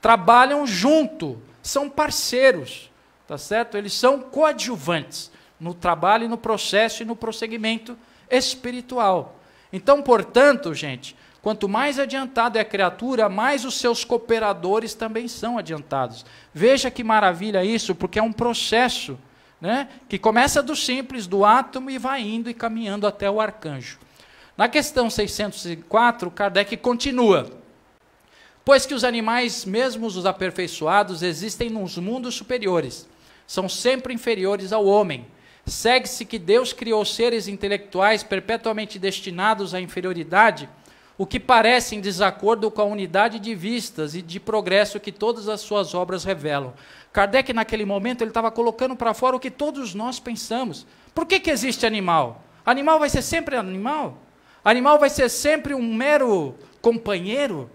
Trabalham junto, são parceiros, tá certo? Eles são coadjuvantes no trabalho, no processo e no prosseguimento espiritual. Então, portanto, gente, Quanto mais adiantada é a criatura, mais os seus cooperadores também são adiantados. Veja que maravilha isso, porque é um processo né, que começa do simples, do átomo, e vai indo e caminhando até o arcanjo. Na questão 604, Kardec continua. Pois que os animais, mesmo os aperfeiçoados, existem nos mundos superiores, são sempre inferiores ao homem. Segue-se que Deus criou seres intelectuais perpetuamente destinados à inferioridade o que parece em desacordo com a unidade de vistas e de progresso que todas as suas obras revelam. Kardec, naquele momento, ele estava colocando para fora o que todos nós pensamos. Por que, que existe animal? Animal vai ser sempre animal? Animal vai ser sempre um mero companheiro?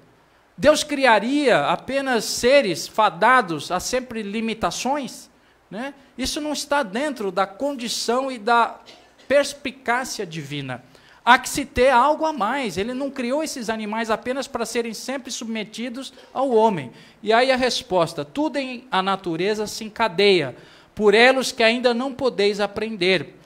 Deus criaria apenas seres fadados a sempre limitações? Né? Isso não está dentro da condição e da perspicácia divina. Há que se ter algo a mais. Ele não criou esses animais apenas para serem sempre submetidos ao homem. E aí a resposta: tudo em a natureza se encadeia, por elos que ainda não podeis aprender.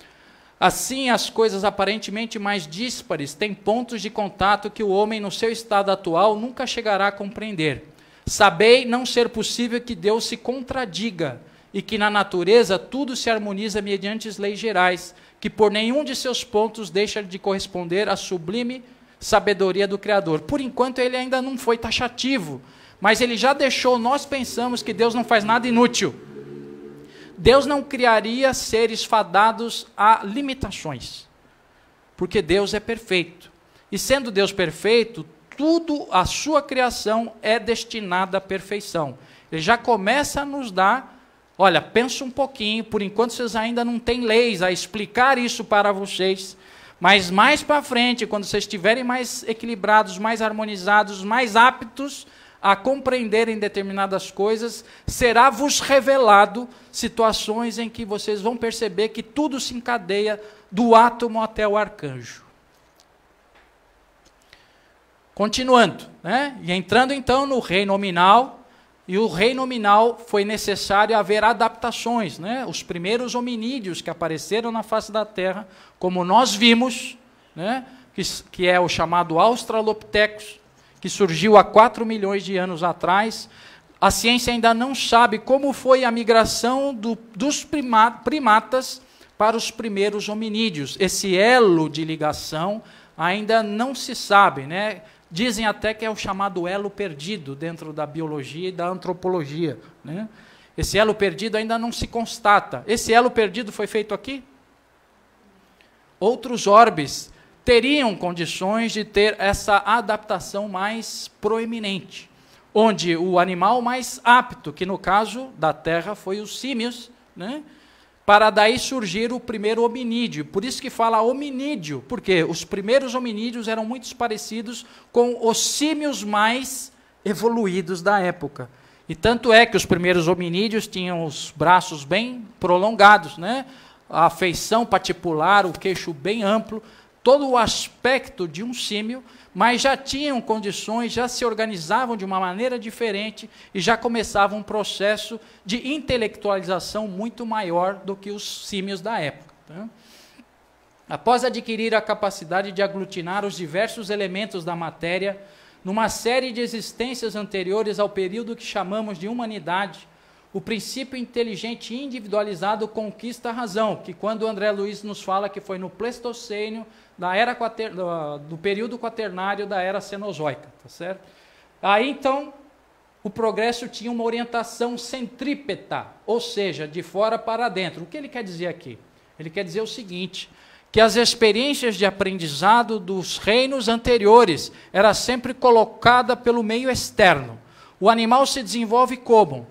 Assim, as coisas aparentemente mais díspares têm pontos de contato que o homem, no seu estado atual, nunca chegará a compreender. Sabei não ser possível que Deus se contradiga e que na natureza tudo se harmoniza mediante leis gerais que por nenhum de seus pontos deixa de corresponder à sublime sabedoria do Criador. Por enquanto, ele ainda não foi taxativo, mas ele já deixou nós pensamos que Deus não faz nada inútil. Deus não criaria seres fadados a limitações, porque Deus é perfeito. E sendo Deus perfeito, tudo a sua criação é destinada à perfeição. Ele já começa a nos dar Olha, pensa um pouquinho, por enquanto vocês ainda não têm leis a explicar isso para vocês, mas mais para frente, quando vocês estiverem mais equilibrados, mais harmonizados, mais aptos a compreenderem determinadas coisas, será vos revelado situações em que vocês vão perceber que tudo se encadeia do átomo até o arcanjo. Continuando, né? E entrando então no rei nominal, e o reino nominal foi necessário haver adaptações. Né? Os primeiros hominídeos que apareceram na face da Terra, como nós vimos, né? que, que é o chamado Australopithecus, que surgiu há 4 milhões de anos atrás. A ciência ainda não sabe como foi a migração do, dos primatas para os primeiros hominídeos. Esse elo de ligação ainda não se sabe. Né? Dizem até que é o chamado elo perdido dentro da biologia e da antropologia. Né? Esse elo perdido ainda não se constata. Esse elo perdido foi feito aqui? Outros orbes teriam condições de ter essa adaptação mais proeminente, onde o animal mais apto, que no caso da Terra foi os símios, né? para daí surgir o primeiro hominídeo. Por isso que fala hominídeo, porque os primeiros hominídeos eram muito parecidos com os símios mais evoluídos da época. E tanto é que os primeiros hominídeos tinham os braços bem prolongados, né? a feição particular, o queixo bem amplo, todo o aspecto de um símio mas já tinham condições, já se organizavam de uma maneira diferente e já começava um processo de intelectualização muito maior do que os símios da época. Tá? Após adquirir a capacidade de aglutinar os diversos elementos da matéria, numa série de existências anteriores ao período que chamamos de humanidade, o princípio inteligente individualizado conquista a razão, que quando André Luiz nos fala que foi no Pleistocênio da era quater, do, do período quaternário da era cenozoica, tá certo? Aí então o progresso tinha uma orientação centrípeta, ou seja, de fora para dentro. O que ele quer dizer aqui? Ele quer dizer o seguinte: que as experiências de aprendizado dos reinos anteriores era sempre colocada pelo meio externo. O animal se desenvolve como?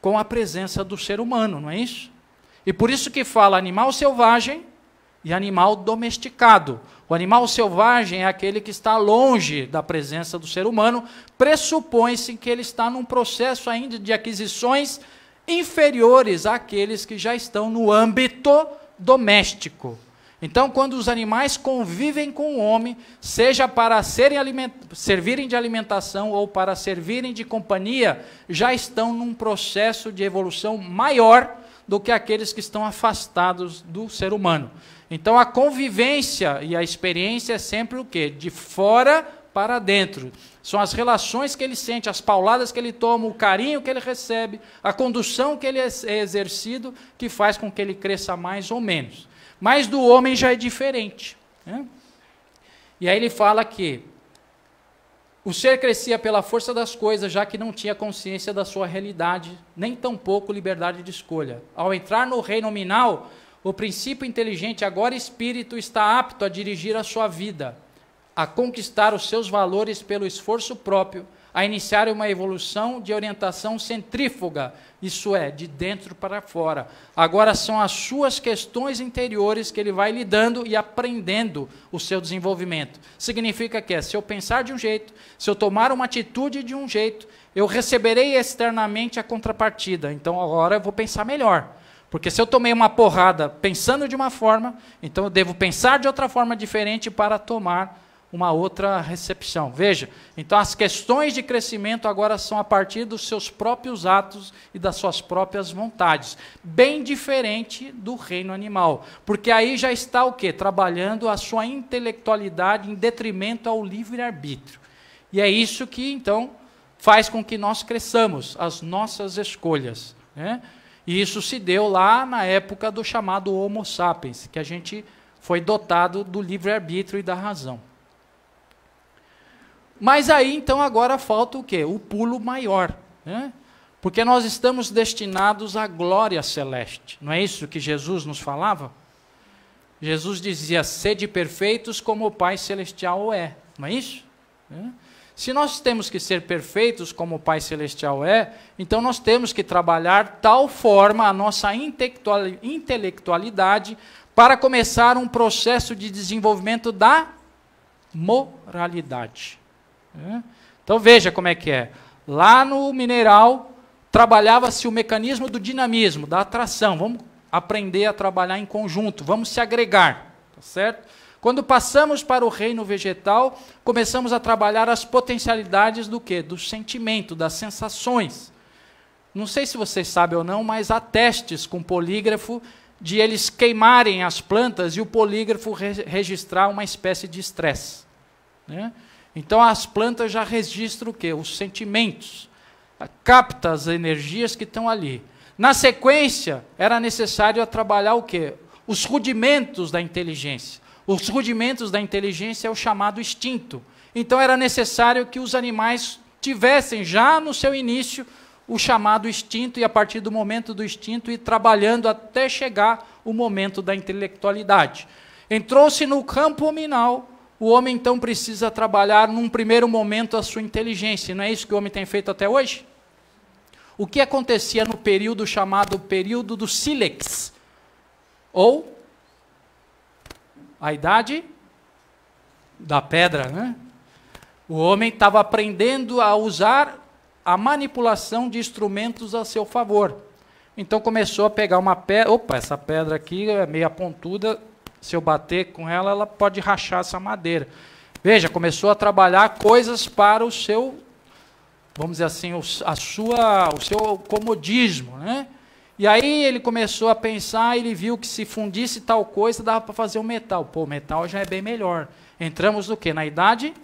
Com a presença do ser humano, não é isso? E por isso que fala animal selvagem e animal domesticado. O animal selvagem é aquele que está longe da presença do ser humano, pressupõe-se que ele está num processo ainda de aquisições inferiores àqueles que já estão no âmbito doméstico. Então, quando os animais convivem com o homem, seja para serem servirem de alimentação ou para servirem de companhia, já estão num processo de evolução maior do que aqueles que estão afastados do ser humano. Então a convivência e a experiência é sempre o quê? De fora para dentro. São as relações que ele sente, as pauladas que ele toma, o carinho que ele recebe, a condução que ele é exercido, que faz com que ele cresça mais ou menos. Mas do homem já é diferente. Né? E aí ele fala que o ser crescia pela força das coisas, já que não tinha consciência da sua realidade, nem tampouco liberdade de escolha. Ao entrar no reino nominal, o princípio inteligente, agora espírito, está apto a dirigir a sua vida, a conquistar os seus valores pelo esforço próprio, a iniciar uma evolução de orientação centrífuga, isso é, de dentro para fora. Agora são as suas questões interiores que ele vai lidando e aprendendo o seu desenvolvimento. Significa que é, se eu pensar de um jeito, se eu tomar uma atitude de um jeito, eu receberei externamente a contrapartida. Então agora eu vou pensar melhor. Porque se eu tomei uma porrada pensando de uma forma, então eu devo pensar de outra forma diferente para tomar uma outra recepção. Veja, então as questões de crescimento agora são a partir dos seus próprios atos e das suas próprias vontades, bem diferente do reino animal, porque aí já está o quê? Trabalhando a sua intelectualidade em detrimento ao livre-arbítrio. E é isso que então faz com que nós cresçamos, as nossas escolhas, né? E isso se deu lá na época do chamado Homo sapiens, que a gente foi dotado do livre-arbítrio e da razão. Mas aí, então, agora falta o quê? O pulo maior. Né? Porque nós estamos destinados à glória celeste. Não é isso que Jesus nos falava? Jesus dizia: sede perfeitos como o Pai Celestial é. Não é isso? É. Se nós temos que ser perfeitos como o Pai Celestial é, então nós temos que trabalhar tal forma a nossa intelectualidade para começar um processo de desenvolvimento da moralidade. É? Então veja como é que é. Lá no mineral trabalhava-se o mecanismo do dinamismo, da atração. Vamos aprender a trabalhar em conjunto, vamos se agregar, tá certo? Quando passamos para o reino vegetal, começamos a trabalhar as potencialidades do que? Do sentimento, das sensações. Não sei se vocês sabem ou não, mas há testes com polígrafo de eles queimarem as plantas e o polígrafo re registrar uma espécie de estresse. Né? Então as plantas já registram o quê? Os sentimentos, capta as energias que estão ali. Na sequência, era necessário trabalhar o quê? Os rudimentos da inteligência. Os rudimentos da inteligência é o chamado instinto. Então era necessário que os animais tivessem já no seu início o chamado instinto e a partir do momento do instinto ir trabalhando até chegar o momento da intelectualidade. Entrou-se no campo hominal, o homem então precisa trabalhar num primeiro momento a sua inteligência. Não é isso que o homem tem feito até hoje? O que acontecia no período chamado período do sílex, ou a idade da pedra, né? O homem estava aprendendo a usar a manipulação de instrumentos a seu favor. Então começou a pegar uma pedra. Opa, essa pedra aqui é meia pontuda. Se eu bater com ela, ela pode rachar essa madeira. Veja, começou a trabalhar coisas para o seu, vamos dizer assim, o, a sua, o seu comodismo, né? E aí ele começou a pensar, ele viu que se fundisse tal coisa, dava para fazer um metal. Pô, metal já é bem melhor. Entramos no quê? Na idade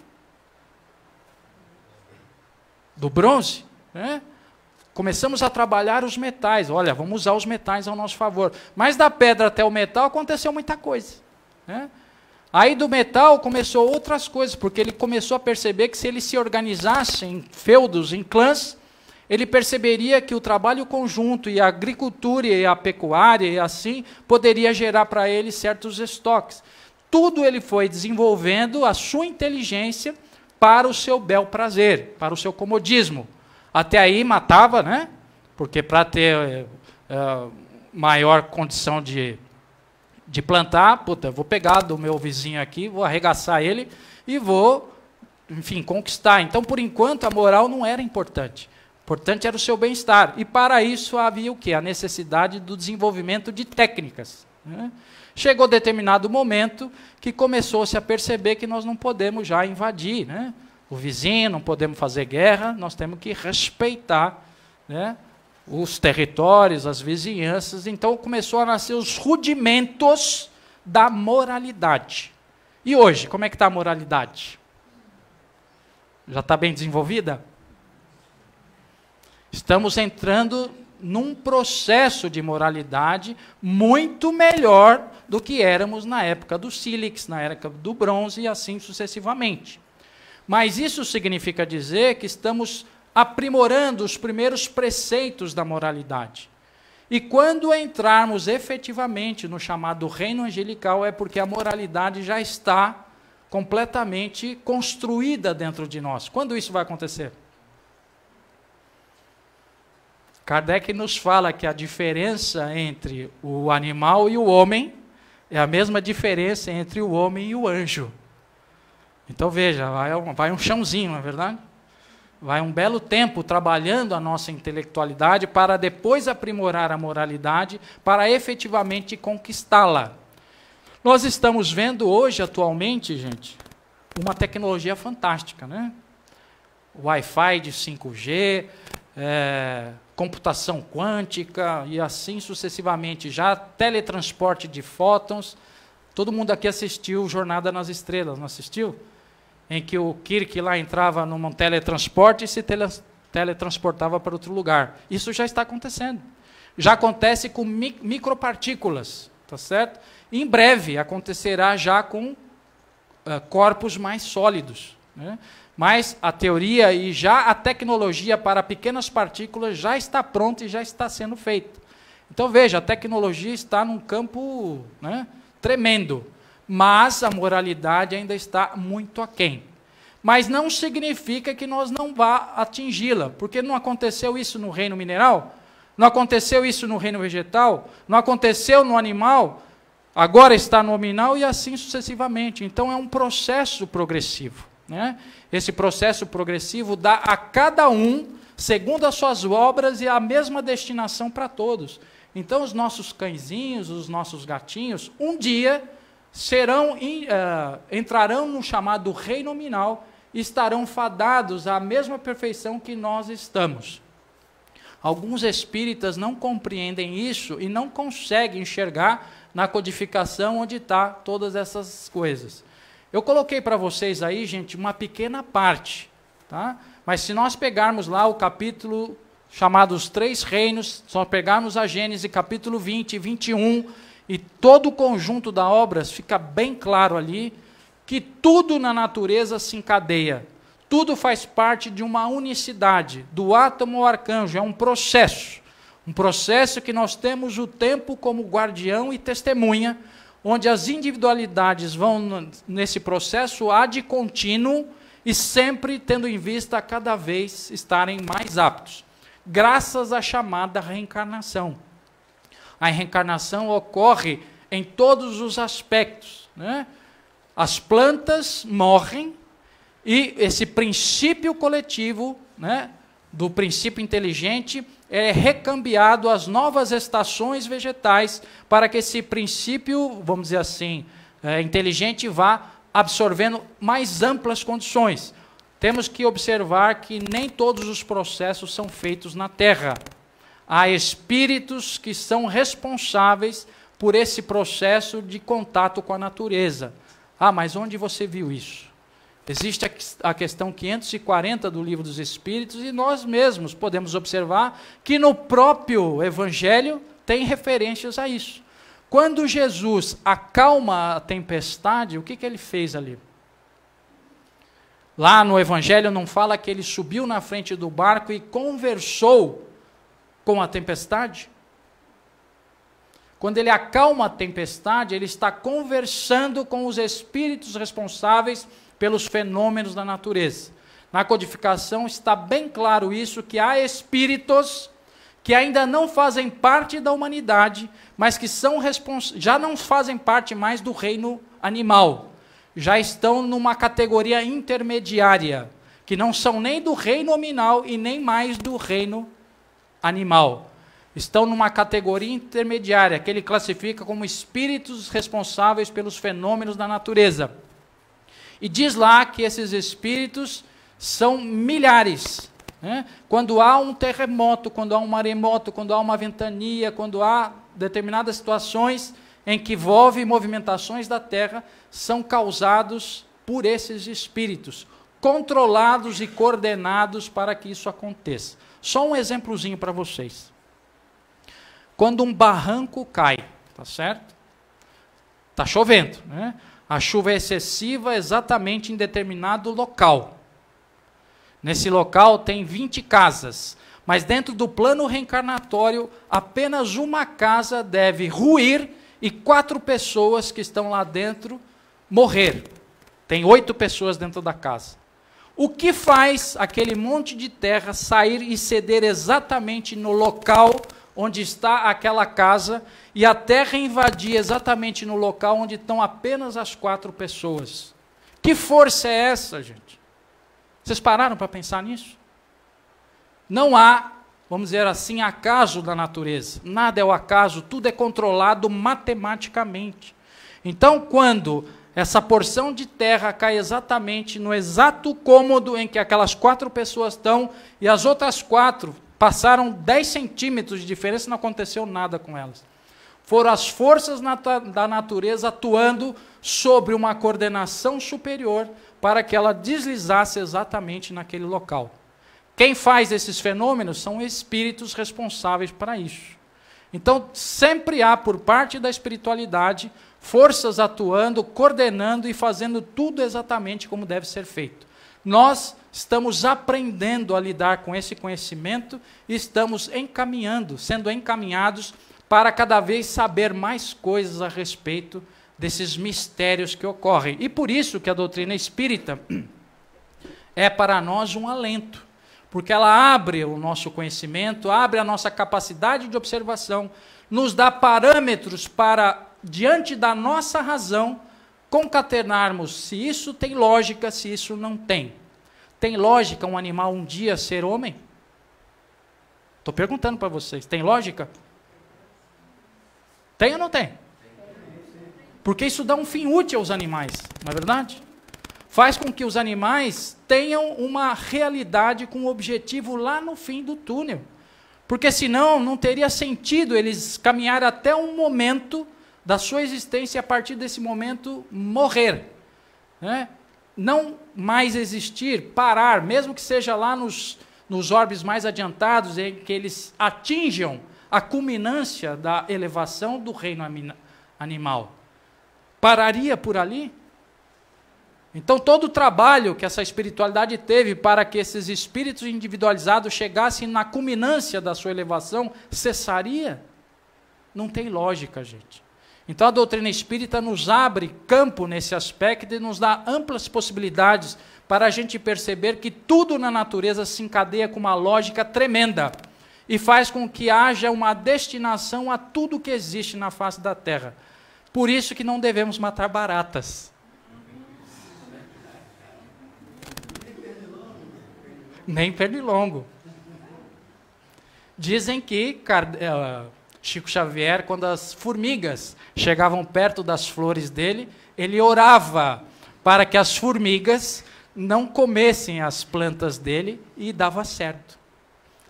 do bronze, né? Começamos a trabalhar os metais. Olha, vamos usar os metais ao nosso favor. Mas da pedra até o metal aconteceu muita coisa, né? Aí do metal começou outras coisas, porque ele começou a perceber que se ele se organizasse em feudos, em clãs, ele perceberia que o trabalho conjunto e a agricultura e a pecuária e assim poderia gerar para ele certos estoques. Tudo ele foi desenvolvendo a sua inteligência para o seu bel prazer, para o seu comodismo. Até aí matava, né? Porque para ter eh, eh, maior condição de, de plantar, puta, vou pegar do meu vizinho aqui, vou arregaçar ele e vou, enfim, conquistar. Então, por enquanto, a moral não era importante importante era o seu bem-estar. E para isso havia o quê? A necessidade do desenvolvimento de técnicas. Né? Chegou determinado momento que começou-se a perceber que nós não podemos já invadir né? o vizinho, não podemos fazer guerra, nós temos que respeitar né? os territórios, as vizinhanças. Então começou a nascer os rudimentos da moralidade. E hoje, como é que está a moralidade? Já está bem desenvolvida? Estamos entrando num processo de moralidade muito melhor do que éramos na época do sílex, na época do bronze e assim sucessivamente. Mas isso significa dizer que estamos aprimorando os primeiros preceitos da moralidade. E quando entrarmos efetivamente no chamado reino angelical, é porque a moralidade já está completamente construída dentro de nós. Quando isso vai acontecer? Kardec nos fala que a diferença entre o animal e o homem é a mesma diferença entre o homem e o anjo. Então veja, vai um, vai um chãozinho, não é verdade? Vai um belo tempo trabalhando a nossa intelectualidade para depois aprimorar a moralidade, para efetivamente conquistá-la. Nós estamos vendo hoje, atualmente, gente, uma tecnologia fantástica, né? Wi-Fi de 5G, é, computação quântica e assim sucessivamente, já teletransporte de fótons. Todo mundo aqui assistiu Jornada nas Estrelas, não assistiu? Em que o Kirk lá entrava num teletransporte e se teletransportava para outro lugar. Isso já está acontecendo. Já acontece com micropartículas, tá certo? Em breve acontecerá já com uh, corpos mais sólidos. Né? Mas a teoria e já a tecnologia para pequenas partículas já está pronta e já está sendo feita. Então veja, a tecnologia está num campo né, tremendo, mas a moralidade ainda está muito aquém. Mas não significa que nós não vá atingi-la, porque não aconteceu isso no reino mineral, não aconteceu isso no reino vegetal, não aconteceu no animal, agora está no nominal e assim sucessivamente. Então é um processo progressivo. Né? Esse processo progressivo dá a cada um, segundo as suas obras, e a mesma destinação para todos. Então, os nossos cãezinhos, os nossos gatinhos, um dia serão in, uh, eh, entrarão no chamado rei nominal e estarão fadados à mesma perfeição que nós estamos. Alguns espíritas não compreendem isso e não conseguem enxergar na codificação onde está todas essas coisas. Eu coloquei para vocês aí, gente, uma pequena parte, tá? Mas se nós pegarmos lá o capítulo chamado Os Três Reinos, só pegarmos a Gênesis capítulo 20 e 21 e todo o conjunto da obras, fica bem claro ali que tudo na natureza se encadeia. Tudo faz parte de uma unicidade, do átomo ao arcanjo, é um processo. Um processo que nós temos o tempo como guardião e testemunha onde as individualidades vão nesse processo ad contínuo e sempre tendo em vista cada vez estarem mais aptos, graças à chamada reencarnação. A reencarnação ocorre em todos os aspectos. Né? As plantas morrem e esse princípio coletivo né, do princípio inteligente é recambiado às novas estações vegetais para que esse princípio, vamos dizer assim, é, inteligente vá absorvendo mais amplas condições. Temos que observar que nem todos os processos são feitos na Terra. Há espíritos que são responsáveis por esse processo de contato com a natureza. Ah, mas onde você viu isso? Existe a questão 540 do Livro dos Espíritos e nós mesmos podemos observar que no próprio Evangelho tem referências a isso. Quando Jesus acalma a tempestade, o que, que ele fez ali? Lá no Evangelho não fala que ele subiu na frente do barco e conversou com a tempestade? Quando ele acalma a tempestade, ele está conversando com os espíritos responsáveis pelos fenômenos da natureza. Na codificação está bem claro isso que há espíritos que ainda não fazem parte da humanidade, mas que são já não fazem parte mais do reino animal. Já estão numa categoria intermediária, que não são nem do reino nominal e nem mais do reino animal. Estão numa categoria intermediária, que ele classifica como espíritos responsáveis pelos fenômenos da natureza. E diz lá que esses espíritos são milhares. Né? Quando há um terremoto, quando há um maremoto, quando há uma ventania, quando há determinadas situações em que envolve movimentações da terra, são causados por esses espíritos, controlados e coordenados para que isso aconteça. Só um exemplozinho para vocês. Quando um barranco cai, tá certo? Tá chovendo, né? A chuva é excessiva exatamente em determinado local. Nesse local tem 20 casas, mas dentro do plano reencarnatório, apenas uma casa deve ruir e quatro pessoas que estão lá dentro morrer. Tem oito pessoas dentro da casa. O que faz aquele monte de terra sair e ceder exatamente no local onde está aquela casa e a terra invadia exatamente no local onde estão apenas as quatro pessoas. Que força é essa, gente? Vocês pararam para pensar nisso? Não há, vamos dizer assim, acaso da natureza. Nada é o acaso, tudo é controlado matematicamente. Então, quando essa porção de terra cai exatamente no exato cômodo em que aquelas quatro pessoas estão e as outras quatro Passaram 10 centímetros de diferença e não aconteceu nada com elas. Foram as forças da natureza atuando sobre uma coordenação superior para que ela deslizasse exatamente naquele local. Quem faz esses fenômenos são espíritos responsáveis para isso. Então, sempre há, por parte da espiritualidade, forças atuando, coordenando e fazendo tudo exatamente como deve ser feito. Nós estamos aprendendo a lidar com esse conhecimento e estamos encaminhando, sendo encaminhados para cada vez saber mais coisas a respeito desses mistérios que ocorrem. E por isso que a doutrina espírita é para nós um alento porque ela abre o nosso conhecimento, abre a nossa capacidade de observação, nos dá parâmetros para, diante da nossa razão, concatenarmos se isso tem lógica, se isso não tem. Tem lógica um animal um dia ser homem? Estou perguntando para vocês. Tem lógica? Tem ou não tem? Porque isso dá um fim útil aos animais, não é verdade? Faz com que os animais tenham uma realidade com um objetivo lá no fim do túnel. Porque senão não teria sentido eles caminhar até um momento da sua existência e a partir desse momento morrer. Né? Não mais existir, parar, mesmo que seja lá nos, nos orbes mais adiantados, em que eles atinjam a culminância da elevação do reino animal. Pararia por ali? Então, todo o trabalho que essa espiritualidade teve para que esses espíritos individualizados chegassem na culminância da sua elevação cessaria? Não tem lógica, gente. Então a doutrina espírita nos abre campo nesse aspecto e nos dá amplas possibilidades para a gente perceber que tudo na natureza se encadeia com uma lógica tremenda e faz com que haja uma destinação a tudo que existe na face da terra. Por isso que não devemos matar baratas. Nem pernilongo. Dizem que eh, Chico Xavier, quando as formigas chegavam perto das flores dele, ele orava para que as formigas não comessem as plantas dele e dava certo.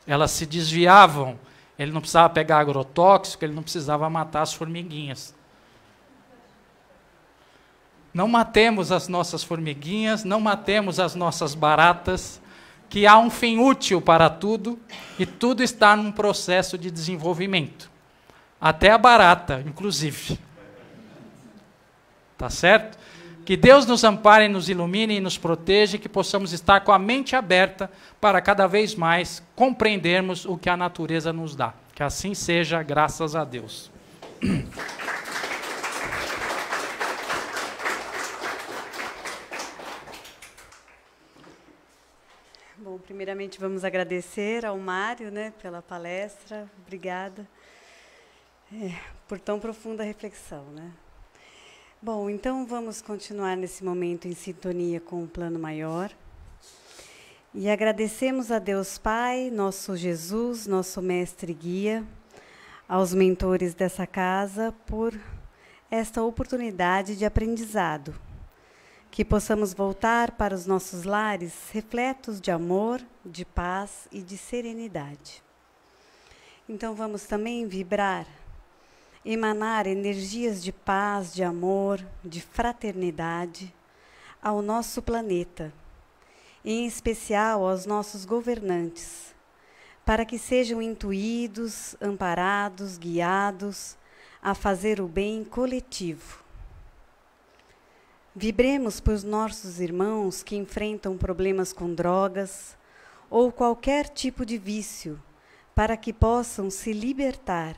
Elas se desviavam, ele não precisava pegar agrotóxico, ele não precisava matar as formiguinhas. Não matemos as nossas formiguinhas, não matemos as nossas baratas, que há um fim útil para tudo e tudo está num processo de desenvolvimento. Até a barata, inclusive. Tá certo? Que Deus nos ampare, nos ilumine e nos proteja, que possamos estar com a mente aberta para cada vez mais compreendermos o que a natureza nos dá. Que assim seja, graças a Deus. Bom, primeiramente vamos agradecer ao Mário né, pela palestra. Obrigada. É, por tão profunda reflexão, né? Bom, então vamos continuar nesse momento em sintonia com o plano maior. E agradecemos a Deus Pai, nosso Jesus, nosso mestre e guia, aos mentores dessa casa por esta oportunidade de aprendizado. Que possamos voltar para os nossos lares refletos de amor, de paz e de serenidade. Então vamos também vibrar emanar energias de paz, de amor, de fraternidade ao nosso planeta, em especial aos nossos governantes, para que sejam intuídos, amparados, guiados a fazer o bem coletivo. Vibremos por nossos irmãos que enfrentam problemas com drogas ou qualquer tipo de vício, para que possam se libertar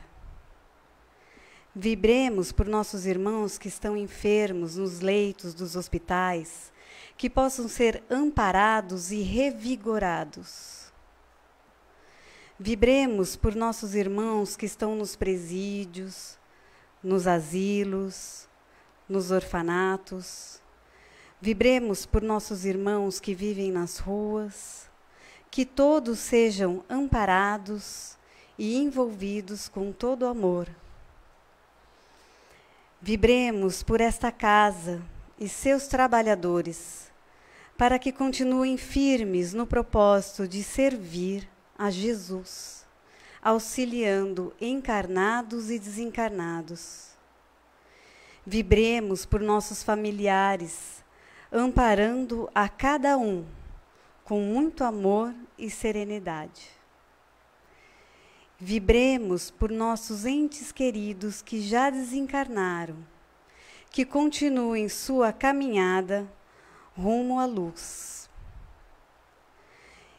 Vibremos por nossos irmãos que estão enfermos nos leitos dos hospitais, que possam ser amparados e revigorados. Vibremos por nossos irmãos que estão nos presídios, nos asilos, nos orfanatos. Vibremos por nossos irmãos que vivem nas ruas, que todos sejam amparados e envolvidos com todo o amor. Vibremos por esta casa e seus trabalhadores, para que continuem firmes no propósito de servir a Jesus, auxiliando encarnados e desencarnados. Vibremos por nossos familiares, amparando a cada um com muito amor e serenidade. Vibremos por nossos entes queridos que já desencarnaram, que continuem sua caminhada rumo à luz.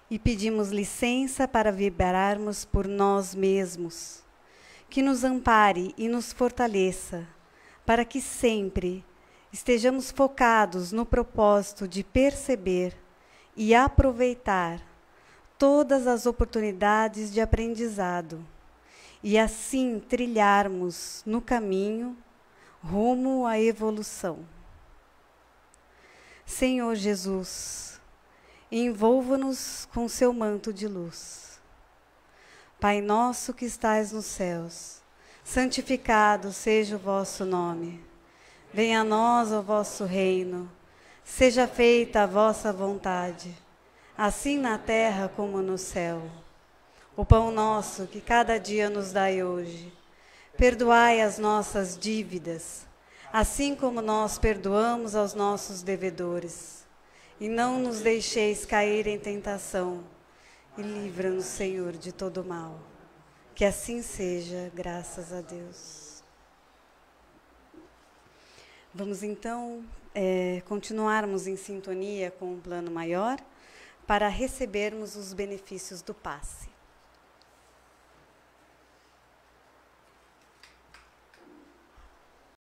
E pedimos licença para vibrarmos por nós mesmos, que nos ampare e nos fortaleça, para que sempre estejamos focados no propósito de perceber e aproveitar todas as oportunidades de aprendizado e assim trilharmos no caminho rumo à evolução. Senhor Jesus, envolva-nos com seu manto de luz. Pai nosso que estais nos céus, santificado seja o vosso nome. Venha a nós o vosso reino. Seja feita a vossa vontade assim na terra como no céu. O pão nosso que cada dia nos dai hoje, perdoai as nossas dívidas, assim como nós perdoamos aos nossos devedores. E não nos deixeis cair em tentação, e livra-nos, Senhor, de todo mal. Que assim seja, graças a Deus. Vamos então é, continuarmos em sintonia com o plano maior para recebermos os benefícios do passe.